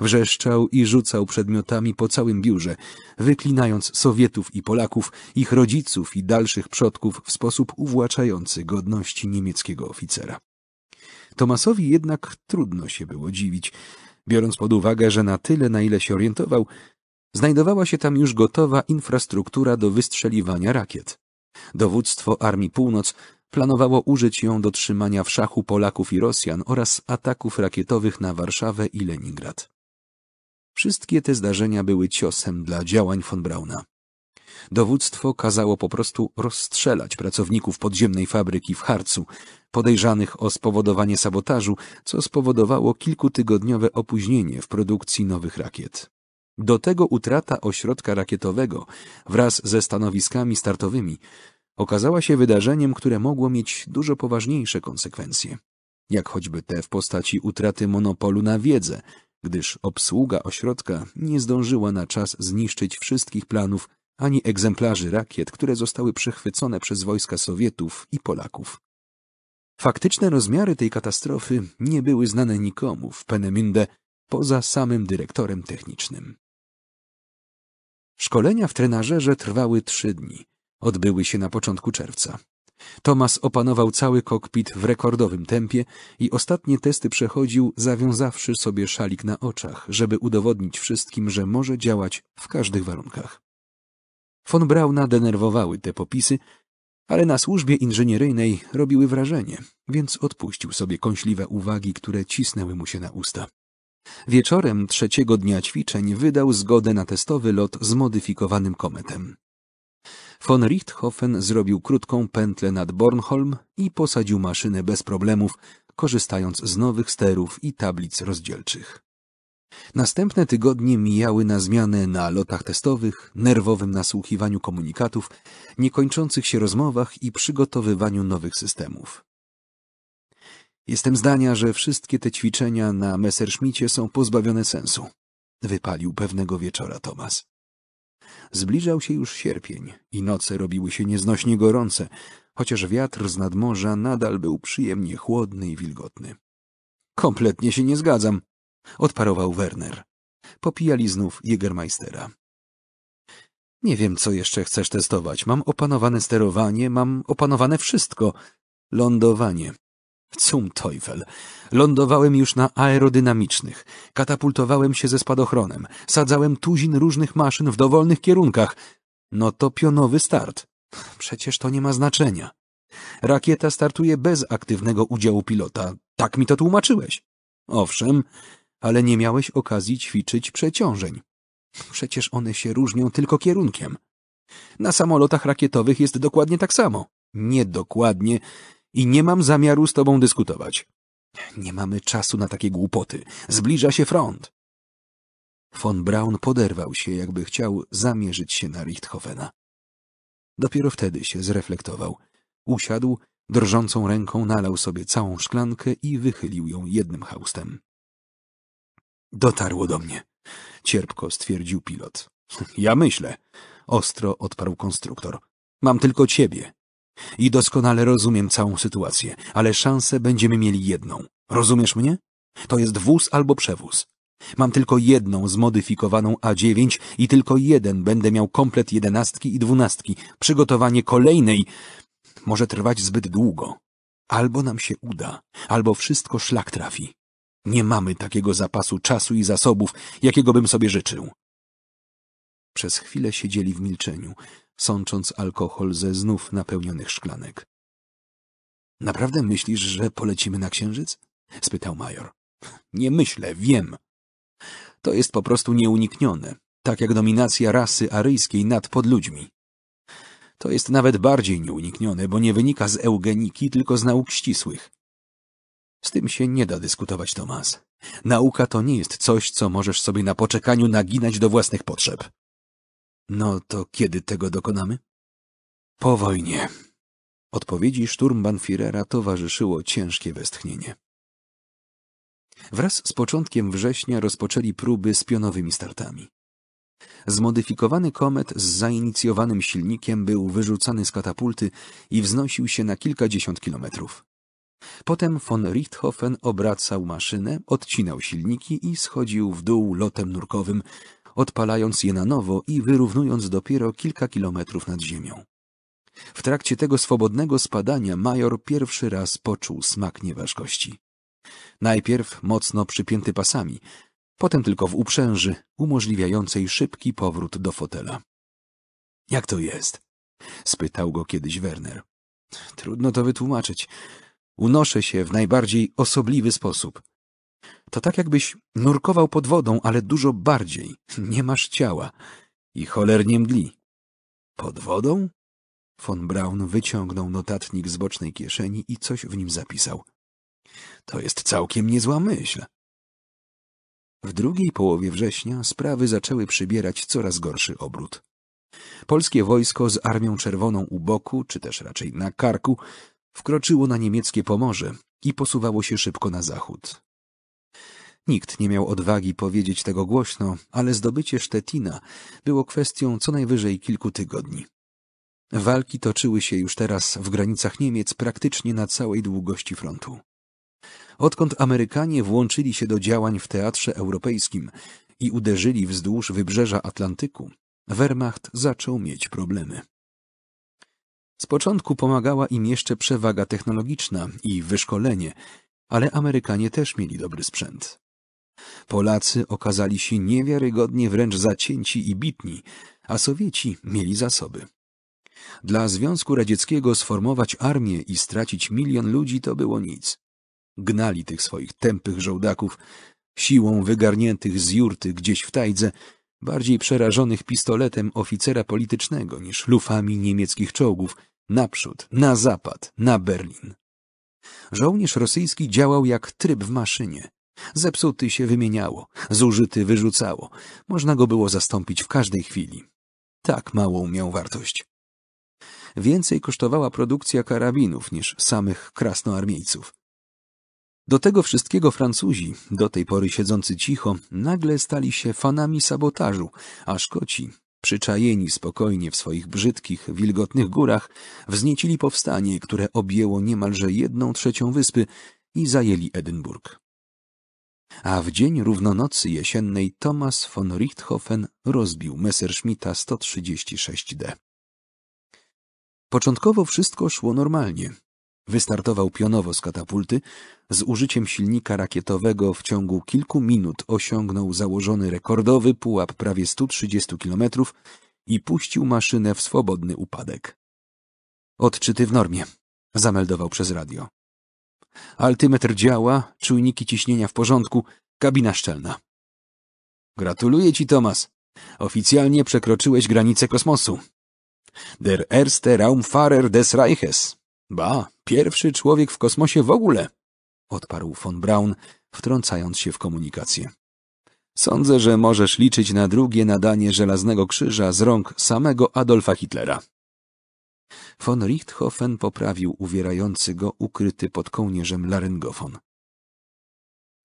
[SPEAKER 1] Wrzeszczał i rzucał przedmiotami po całym biurze, wyklinając Sowietów i Polaków, ich rodziców i dalszych przodków w sposób uwłaczający godności niemieckiego oficera. Tomasowi jednak trudno się było dziwić, biorąc pod uwagę, że na tyle, na ile się orientował, znajdowała się tam już gotowa infrastruktura do wystrzeliwania rakiet. Dowództwo Armii Północ planowało użyć ją do trzymania w szachu Polaków i Rosjan oraz ataków rakietowych na Warszawę i Leningrad. Wszystkie te zdarzenia były ciosem dla działań von Brauna. Dowództwo kazało po prostu rozstrzelać pracowników podziemnej fabryki w Harcu, podejrzanych o spowodowanie sabotażu, co spowodowało kilkutygodniowe opóźnienie w produkcji nowych rakiet. Do tego utrata ośrodka rakietowego wraz ze stanowiskami startowymi okazała się wydarzeniem, które mogło mieć dużo poważniejsze konsekwencje, jak choćby te w postaci utraty monopolu na wiedzę, gdyż obsługa ośrodka nie zdążyła na czas zniszczyć wszystkich planów ani egzemplarzy rakiet, które zostały przechwycone przez wojska Sowietów i Polaków. Faktyczne rozmiary tej katastrofy nie były znane nikomu w Penemünde poza samym dyrektorem technicznym. Szkolenia w trenażerze trwały trzy dni. Odbyły się na początku czerwca. Tomas opanował cały kokpit w rekordowym tempie i ostatnie testy przechodził, zawiązawszy sobie szalik na oczach, żeby udowodnić wszystkim, że może działać w każdych warunkach. Von Brauna denerwowały te popisy, ale na służbie inżynieryjnej robiły wrażenie, więc odpuścił sobie kąśliwe uwagi, które cisnęły mu się na usta. Wieczorem trzeciego dnia ćwiczeń wydał zgodę na testowy lot z modyfikowanym kometem. Von Richthofen zrobił krótką pętlę nad Bornholm i posadził maszynę bez problemów, korzystając z nowych sterów i tablic rozdzielczych. Następne tygodnie mijały na zmianę na lotach testowych, nerwowym nasłuchiwaniu komunikatów, niekończących się rozmowach i przygotowywaniu nowych systemów. Jestem zdania, że wszystkie te ćwiczenia na Messerschmittie są pozbawione sensu, wypalił pewnego wieczora Tomas. Zbliżał się już sierpień i noce robiły się nieznośnie gorące, chociaż wiatr z nadmorza nadal był przyjemnie chłodny i wilgotny. Kompletnie się nie zgadzam, Odparował Werner. Popijali znów Jägermeistera. Nie wiem, co jeszcze chcesz testować. Mam opanowane sterowanie, mam opanowane wszystko. Lądowanie. Cum Teufel. Lądowałem już na aerodynamicznych. Katapultowałem się ze spadochronem. Sadzałem tuzin różnych maszyn w dowolnych kierunkach. No to pionowy start. Przecież to nie ma znaczenia. Rakieta startuje bez aktywnego udziału pilota. Tak mi to tłumaczyłeś. Owszem, ale nie miałeś okazji ćwiczyć przeciążeń. Przecież one się różnią tylko kierunkiem. Na samolotach rakietowych jest dokładnie tak samo. Niedokładnie i nie mam zamiaru z tobą dyskutować. Nie mamy czasu na takie głupoty. Zbliża się front. Von Braun poderwał się, jakby chciał zamierzyć się na Richthofena. Dopiero wtedy się zreflektował. Usiadł, drżącą ręką nalał sobie całą szklankę i wychylił ją jednym haustem. Dotarło do mnie, cierpko stwierdził pilot. Ja myślę, ostro odparł konstruktor. Mam tylko ciebie. I doskonale rozumiem całą sytuację, ale szansę będziemy mieli jedną. Rozumiesz mnie? To jest wóz albo przewóz. Mam tylko jedną zmodyfikowaną A9 i tylko jeden będę miał komplet jedenastki i dwunastki. Przygotowanie kolejnej może trwać zbyt długo. Albo nam się uda, albo wszystko szlak trafi. Nie mamy takiego zapasu czasu i zasobów, jakiego bym sobie życzył. Przez chwilę siedzieli w milczeniu, sącząc alkohol ze znów napełnionych szklanek. Naprawdę myślisz, że polecimy na księżyc? spytał major. Nie myślę, wiem. To jest po prostu nieuniknione, tak jak dominacja rasy aryjskiej nad podludźmi. To jest nawet bardziej nieuniknione, bo nie wynika z eugeniki, tylko z nauk ścisłych. Z tym się nie da dyskutować, Tomas. Nauka to nie jest coś, co możesz sobie na poczekaniu naginać do własnych potrzeb. No to kiedy tego dokonamy? Po wojnie. Odpowiedzi szturmbanfirera towarzyszyło ciężkie westchnienie. Wraz z początkiem września rozpoczęli próby z pionowymi startami. Zmodyfikowany komet z zainicjowanym silnikiem był wyrzucany z katapulty i wznosił się na kilkadziesiąt kilometrów. Potem von Richthofen obracał maszynę, odcinał silniki i schodził w dół lotem nurkowym, odpalając je na nowo i wyrównując dopiero kilka kilometrów nad ziemią. W trakcie tego swobodnego spadania major pierwszy raz poczuł smak nieważkości. Najpierw mocno przypięty pasami, potem tylko w uprzęży, umożliwiającej szybki powrót do fotela. Jak to jest? spytał go kiedyś Werner. Trudno to wytłumaczyć. Unoszę się w najbardziej osobliwy sposób. To tak jakbyś nurkował pod wodą, ale dużo bardziej. Nie masz ciała i cholernie mdli. Pod wodą? Von Braun wyciągnął notatnik z bocznej kieszeni i coś w nim zapisał. To jest całkiem niezła myśl. W drugiej połowie września sprawy zaczęły przybierać coraz gorszy obrót. Polskie wojsko z Armią Czerwoną u boku, czy też raczej na karku, wkroczyło na niemieckie Pomorze i posuwało się szybko na zachód. Nikt nie miał odwagi powiedzieć tego głośno, ale zdobycie Sztetina było kwestią co najwyżej kilku tygodni. Walki toczyły się już teraz w granicach Niemiec praktycznie na całej długości frontu. Odkąd Amerykanie włączyli się do działań w teatrze europejskim i uderzyli wzdłuż wybrzeża Atlantyku, Wehrmacht zaczął mieć problemy. Z początku pomagała im jeszcze przewaga technologiczna i wyszkolenie, ale Amerykanie też mieli dobry sprzęt. Polacy okazali się niewiarygodnie wręcz zacięci i bitni, a Sowieci mieli zasoby. Dla Związku Radzieckiego sformować armię i stracić milion ludzi to było nic. Gnali tych swoich tępych żołdaków, siłą wygarniętych z jurty gdzieś w tajdze, bardziej przerażonych pistoletem oficera politycznego niż lufami niemieckich czołgów, naprzód, na zapad, na Berlin. Żołnierz rosyjski działał jak tryb w maszynie. Zepsuty się wymieniało, zużyty wyrzucało. Można go było zastąpić w każdej chwili. Tak małą miał wartość. Więcej kosztowała produkcja karabinów niż samych krasnoarmiejców. Do tego wszystkiego Francuzi, do tej pory siedzący cicho, nagle stali się fanami sabotażu, a Szkoci, przyczajeni spokojnie w swoich brzydkich, wilgotnych górach, wzniecili powstanie, które objęło niemalże jedną trzecią wyspy i zajęli Edynburg. A w dzień równonocy jesiennej Thomas von Richthofen rozbił Messerschmitta 136D. Początkowo wszystko szło normalnie. Wystartował pionowo z katapulty, z użyciem silnika rakietowego w ciągu kilku minut osiągnął założony rekordowy pułap prawie 130 km i puścił maszynę w swobodny upadek. Odczyty w normie, zameldował przez radio. Altymetr działa, czujniki ciśnienia w porządku, kabina szczelna. Gratuluję ci, Tomas. Oficjalnie przekroczyłeś granicę kosmosu. Der erste Raumfahrer des Reiches. Ba, pierwszy człowiek w kosmosie w ogóle, odparł von Braun, wtrącając się w komunikację. Sądzę, że możesz liczyć na drugie nadanie żelaznego krzyża z rąk samego Adolfa Hitlera. Von Richthofen poprawił uwierający go ukryty pod kołnierzem laryngofon.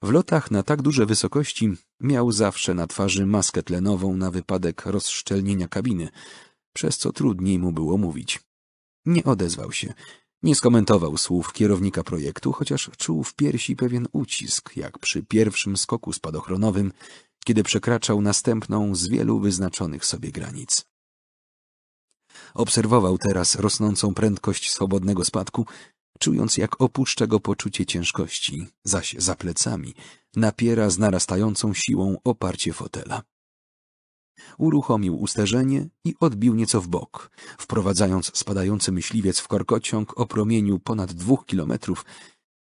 [SPEAKER 1] W lotach na tak duże wysokości miał zawsze na twarzy maskę tlenową na wypadek rozszczelnienia kabiny, przez co trudniej mu było mówić. Nie odezwał się, nie skomentował słów kierownika projektu, chociaż czuł w piersi pewien ucisk, jak przy pierwszym skoku spadochronowym, kiedy przekraczał następną z wielu wyznaczonych sobie granic. Obserwował teraz rosnącą prędkość swobodnego spadku, czując jak opuszcza go poczucie ciężkości, zaś za plecami napiera z narastającą siłą oparcie fotela. Uruchomił usterzenie i odbił nieco w bok, wprowadzając spadający myśliwiec w korkociąg o promieniu ponad dwóch kilometrów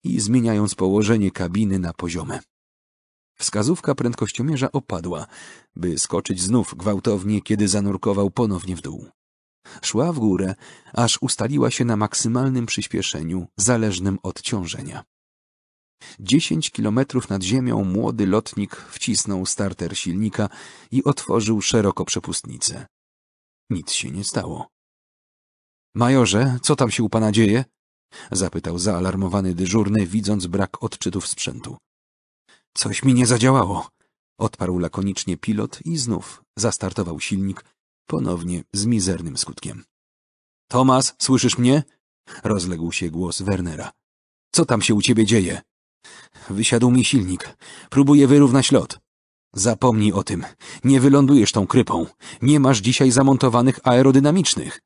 [SPEAKER 1] i zmieniając położenie kabiny na poziome. Wskazówka prędkościomierza opadła, by skoczyć znów gwałtownie, kiedy zanurkował ponownie w dół. Szła w górę, aż ustaliła się na maksymalnym przyspieszeniu, zależnym od ciążenia. Dziesięć kilometrów nad ziemią młody lotnik wcisnął starter silnika i otworzył szeroko przepustnicę. Nic się nie stało. Majorze, co tam się u pana dzieje? zapytał zaalarmowany dyżurny, widząc brak odczytów sprzętu. Coś mi nie zadziałało, odparł lakonicznie pilot i znów zastartował silnik, ponownie z mizernym skutkiem. Tomas, słyszysz mnie? rozległ się głos Wernera. Co tam się u ciebie dzieje? Wysiadł mi silnik. Próbuję wyrównać lot. Zapomnij o tym. Nie wylądujesz tą krypą. Nie masz dzisiaj zamontowanych aerodynamicznych.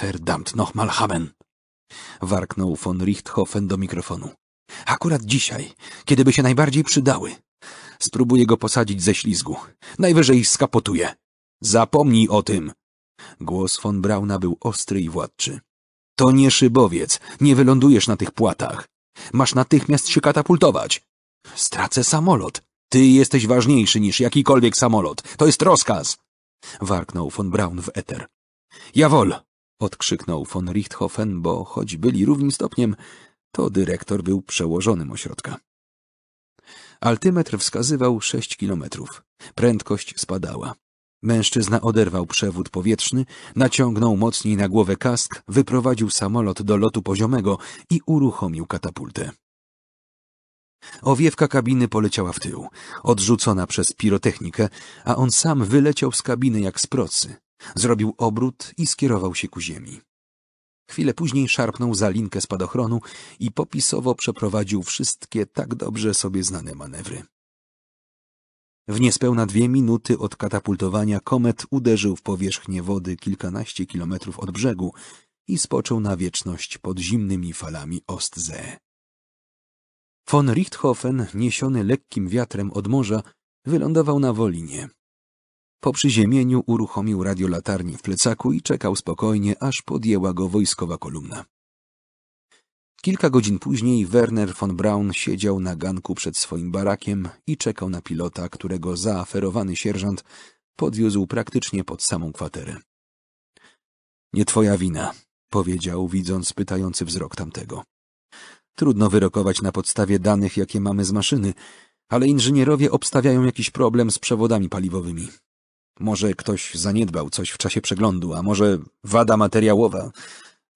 [SPEAKER 1] Verdammt noch Malhamen! haben. Warknął von Richthofen do mikrofonu. Akurat dzisiaj, kiedyby się najbardziej przydały. Spróbuję go posadzić ze ślizgu. Najwyżej skapotuje. Zapomnij o tym. Głos von Brauna był ostry i władczy. To nie szybowiec. Nie wylądujesz na tych płatach. Masz natychmiast się katapultować. Stracę samolot. Ty jesteś ważniejszy niż jakikolwiek samolot. To jest rozkaz! Warknął von Braun w eter. Jawol! Odkrzyknął von Richthofen, bo choć byli równym stopniem, to dyrektor był przełożonym ośrodka. Altymetr wskazywał sześć kilometrów. Prędkość spadała. Mężczyzna oderwał przewód powietrzny, naciągnął mocniej na głowę kask, wyprowadził samolot do lotu poziomego i uruchomił katapultę. Owiewka kabiny poleciała w tył, odrzucona przez pirotechnikę, a on sam wyleciał z kabiny jak z procy. Zrobił obrót i skierował się ku ziemi. Chwilę później szarpnął za linkę spadochronu i popisowo przeprowadził wszystkie tak dobrze sobie znane manewry. W niespełna dwie minuty od katapultowania komet uderzył w powierzchnię wody kilkanaście kilometrów od brzegu i spoczął na wieczność pod zimnymi falami Ostze. Von Richthofen, niesiony lekkim wiatrem od morza, wylądował na Wolinie. Po przyziemieniu uruchomił radiolatarnię w plecaku i czekał spokojnie, aż podjęła go wojskowa kolumna. Kilka godzin później Werner von Braun siedział na ganku przed swoim barakiem i czekał na pilota, którego zaaferowany sierżant podwiózł praktycznie pod samą kwaterę. Nie twoja wina, powiedział, widząc pytający wzrok tamtego. Trudno wyrokować na podstawie danych, jakie mamy z maszyny, ale inżynierowie obstawiają jakiś problem z przewodami paliwowymi. Może ktoś zaniedbał coś w czasie przeglądu, a może wada materiałowa.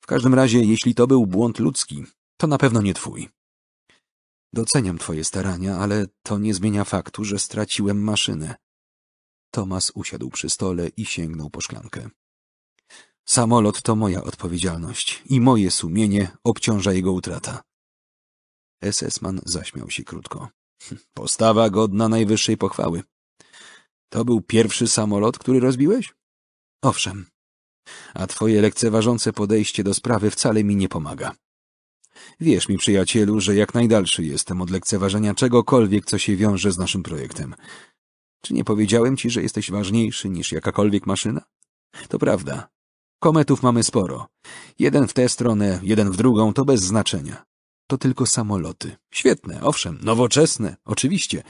[SPEAKER 1] W każdym razie, jeśli to był błąd ludzki, to na pewno nie twój. Doceniam twoje starania, ale to nie zmienia faktu, że straciłem maszynę. Tomas usiadł przy stole i sięgnął po szklankę. Samolot to moja odpowiedzialność i moje sumienie obciąża jego utrata. SS-man zaśmiał się krótko. Postawa godna najwyższej pochwały. To był pierwszy samolot, który rozbiłeś? Owszem. A twoje lekceważące podejście do sprawy wcale mi nie pomaga. Wierz mi, przyjacielu, że jak najdalszy jestem od lekceważenia czegokolwiek, co się wiąże z naszym projektem. Czy nie powiedziałem ci, że jesteś ważniejszy niż jakakolwiek maszyna? To prawda. Kometów mamy sporo. Jeden w tę stronę, jeden w drugą, to bez znaczenia. To tylko samoloty. Świetne, owszem, nowoczesne, oczywiście.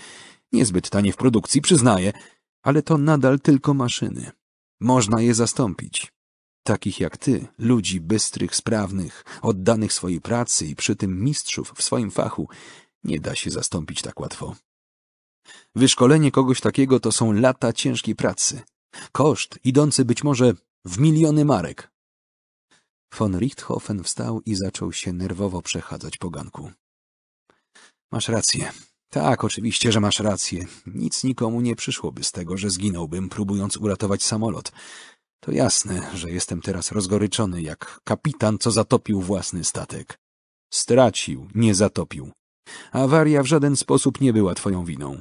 [SPEAKER 1] Niezbyt tanie w produkcji, przyznaję, ale to nadal tylko maszyny. Można je zastąpić. Takich jak ty, ludzi bystrych, sprawnych, oddanych swojej pracy i przy tym mistrzów w swoim fachu, nie da się zastąpić tak łatwo. Wyszkolenie kogoś takiego to są lata ciężkiej pracy. Koszt idący być może w miliony marek. Von Richthofen wstał i zaczął się nerwowo przechadzać po ganku. Masz rację. Tak, oczywiście, że masz rację. Nic nikomu nie przyszłoby z tego, że zginąłbym, próbując uratować samolot. To jasne, że jestem teraz rozgoryczony, jak kapitan, co zatopił własny statek. Stracił, nie zatopił. Awaria w żaden sposób nie była twoją winą.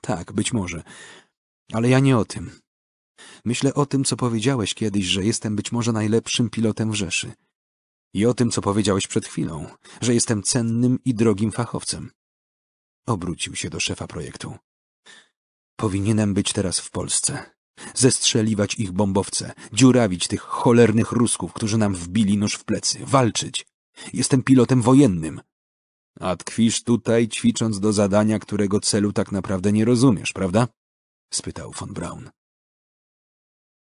[SPEAKER 1] Tak, być może. Ale ja nie o tym. Myślę o tym, co powiedziałeś kiedyś, że jestem być może najlepszym pilotem w Rzeszy. I o tym, co powiedziałeś przed chwilą, że jestem cennym i drogim fachowcem. Obrócił się do szefa projektu. Powinienem być teraz w Polsce. Zestrzeliwać ich bombowce, dziurawić tych cholernych Rusków, którzy nam wbili nóż w plecy, walczyć. Jestem pilotem wojennym. A tkwisz tutaj, ćwicząc do zadania, którego celu tak naprawdę nie rozumiesz, prawda? spytał von Braun.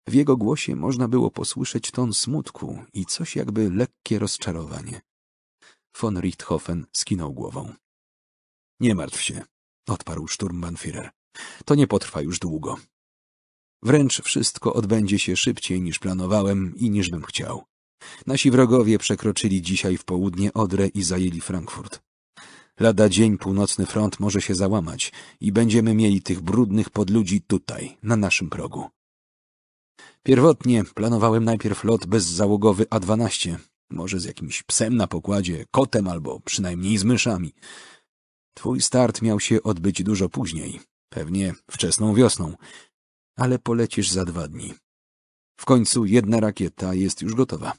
[SPEAKER 1] W jego głosie można było posłyszeć ton smutku i coś jakby lekkie rozczarowanie. Von Richthofen skinął głową. Nie martw się, odparł szturmbanfirer. To nie potrwa już długo. Wręcz wszystko odbędzie się szybciej niż planowałem i niż bym chciał. Nasi wrogowie przekroczyli dzisiaj w południe Odrę i zajęli Frankfurt. Lada dzień północny front może się załamać i będziemy mieli tych brudnych podludzi tutaj, na naszym progu. Pierwotnie planowałem najpierw lot bezzałogowy A-12, może z jakimś psem na pokładzie, kotem albo przynajmniej z myszami. Twój start miał się odbyć dużo później, pewnie wczesną wiosną, ale polecisz za dwa dni. W końcu jedna rakieta jest już gotowa.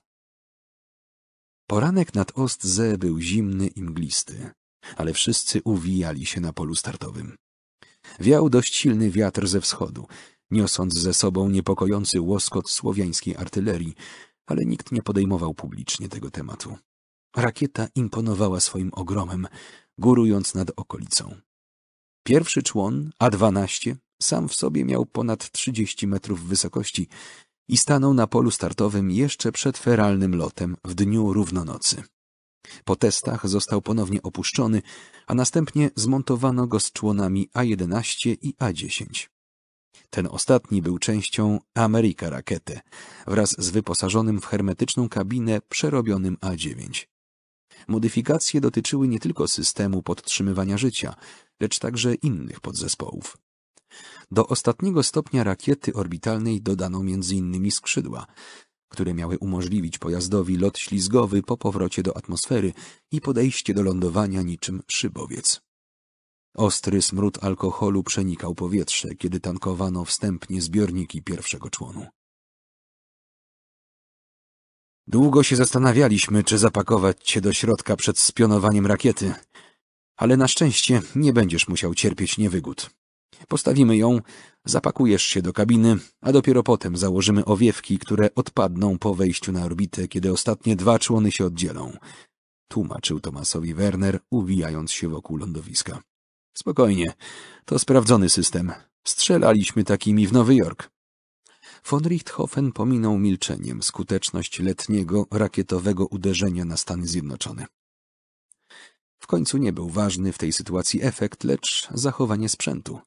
[SPEAKER 1] Poranek nad Ostze był zimny i mglisty, ale wszyscy uwijali się na polu startowym. Wiał dość silny wiatr ze wschodu, niosąc ze sobą niepokojący łoskot słowiańskiej artylerii, ale nikt nie podejmował publicznie tego tematu. Rakieta imponowała swoim ogromem, górując nad okolicą. Pierwszy człon, A-12, sam w sobie miał ponad 30 metrów wysokości i stanął na polu startowym jeszcze przed feralnym lotem w dniu równonocy. Po testach został ponownie opuszczony, a następnie zmontowano go z członami A11 i A10. Ten ostatni był częścią Ameryka Rakety wraz z wyposażonym w hermetyczną kabinę przerobionym A9. Modyfikacje dotyczyły nie tylko systemu podtrzymywania życia, lecz także innych podzespołów. Do ostatniego stopnia rakiety orbitalnej dodano m.in. skrzydła, które miały umożliwić pojazdowi lot ślizgowy po powrocie do atmosfery i podejście do lądowania niczym szybowiec. Ostry smród alkoholu przenikał powietrze, kiedy tankowano wstępnie zbiorniki pierwszego członu. Długo się zastanawialiśmy, czy zapakować cię do środka przed spionowaniem rakiety, ale na szczęście nie będziesz musiał cierpieć niewygód, Postawimy ją, zapakujesz się do kabiny, a dopiero potem założymy owiewki, które odpadną po wejściu na orbitę, kiedy ostatnie dwa człony się oddzielą. Tłumaczył Tomasowi Werner, uwijając się wokół lądowiska. Spokojnie, to sprawdzony system. Strzelaliśmy takimi w Nowy Jork. Von Richthofen pominął milczeniem skuteczność letniego rakietowego uderzenia na Stany Zjednoczone. W końcu nie był ważny w tej sytuacji efekt, lecz zachowanie sprzętu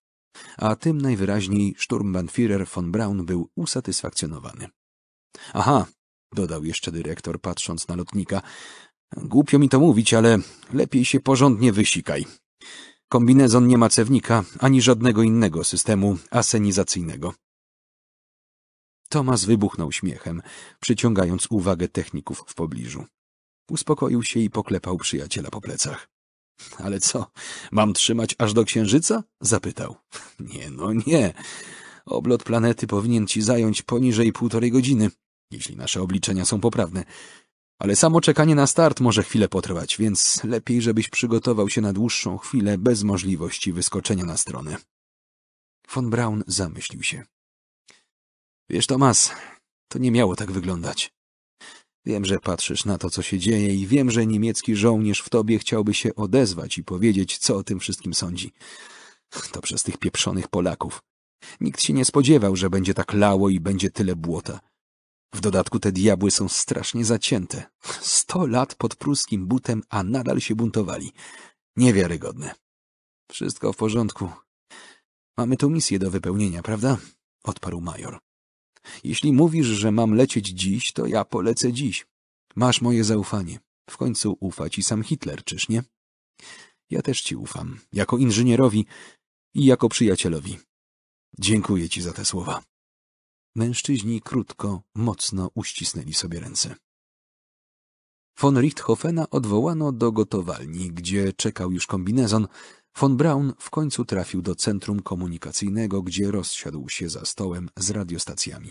[SPEAKER 1] a tym najwyraźniej Sturmbannführer von Braun był usatysfakcjonowany. Aha, dodał jeszcze dyrektor, patrząc na lotnika. Głupio mi to mówić, ale lepiej się porządnie wysikaj. Kombinezon nie ma cewnika ani żadnego innego systemu asenizacyjnego. Tomas wybuchnął śmiechem, przyciągając uwagę techników w pobliżu. Uspokoił się i poklepał przyjaciela po plecach. Ale co, mam trzymać aż do księżyca? Zapytał. Nie, no nie. Oblot planety powinien ci zająć poniżej półtorej godziny, jeśli nasze obliczenia są poprawne. Ale samo czekanie na start może chwilę potrwać, więc lepiej, żebyś przygotował się na dłuższą chwilę bez możliwości wyskoczenia na stronę. Von Braun zamyślił się. Wiesz, Tomas, to nie miało tak wyglądać. Wiem, że patrzysz na to, co się dzieje i wiem, że niemiecki żołnierz w tobie chciałby się odezwać i powiedzieć, co o tym wszystkim sądzi. To przez tych pieprzonych Polaków. Nikt się nie spodziewał, że będzie tak lało i będzie tyle błota. W dodatku te diabły są strasznie zacięte. Sto lat pod pruskim butem, a nadal się buntowali. Niewiarygodne. Wszystko w porządku. Mamy tu misję do wypełnienia, prawda? Odparł major. Jeśli mówisz, że mam lecieć dziś, to ja polecę dziś. Masz moje zaufanie. W końcu ufa ci sam Hitler, czyż nie? Ja też ci ufam, jako inżynierowi i jako przyjacielowi. Dziękuję ci za te słowa. Mężczyźni krótko, mocno uścisnęli sobie ręce. Von Richthofena odwołano do gotowalni, gdzie czekał już kombinezon, Von Braun w końcu trafił do centrum komunikacyjnego, gdzie rozsiadł się za stołem z radiostacjami.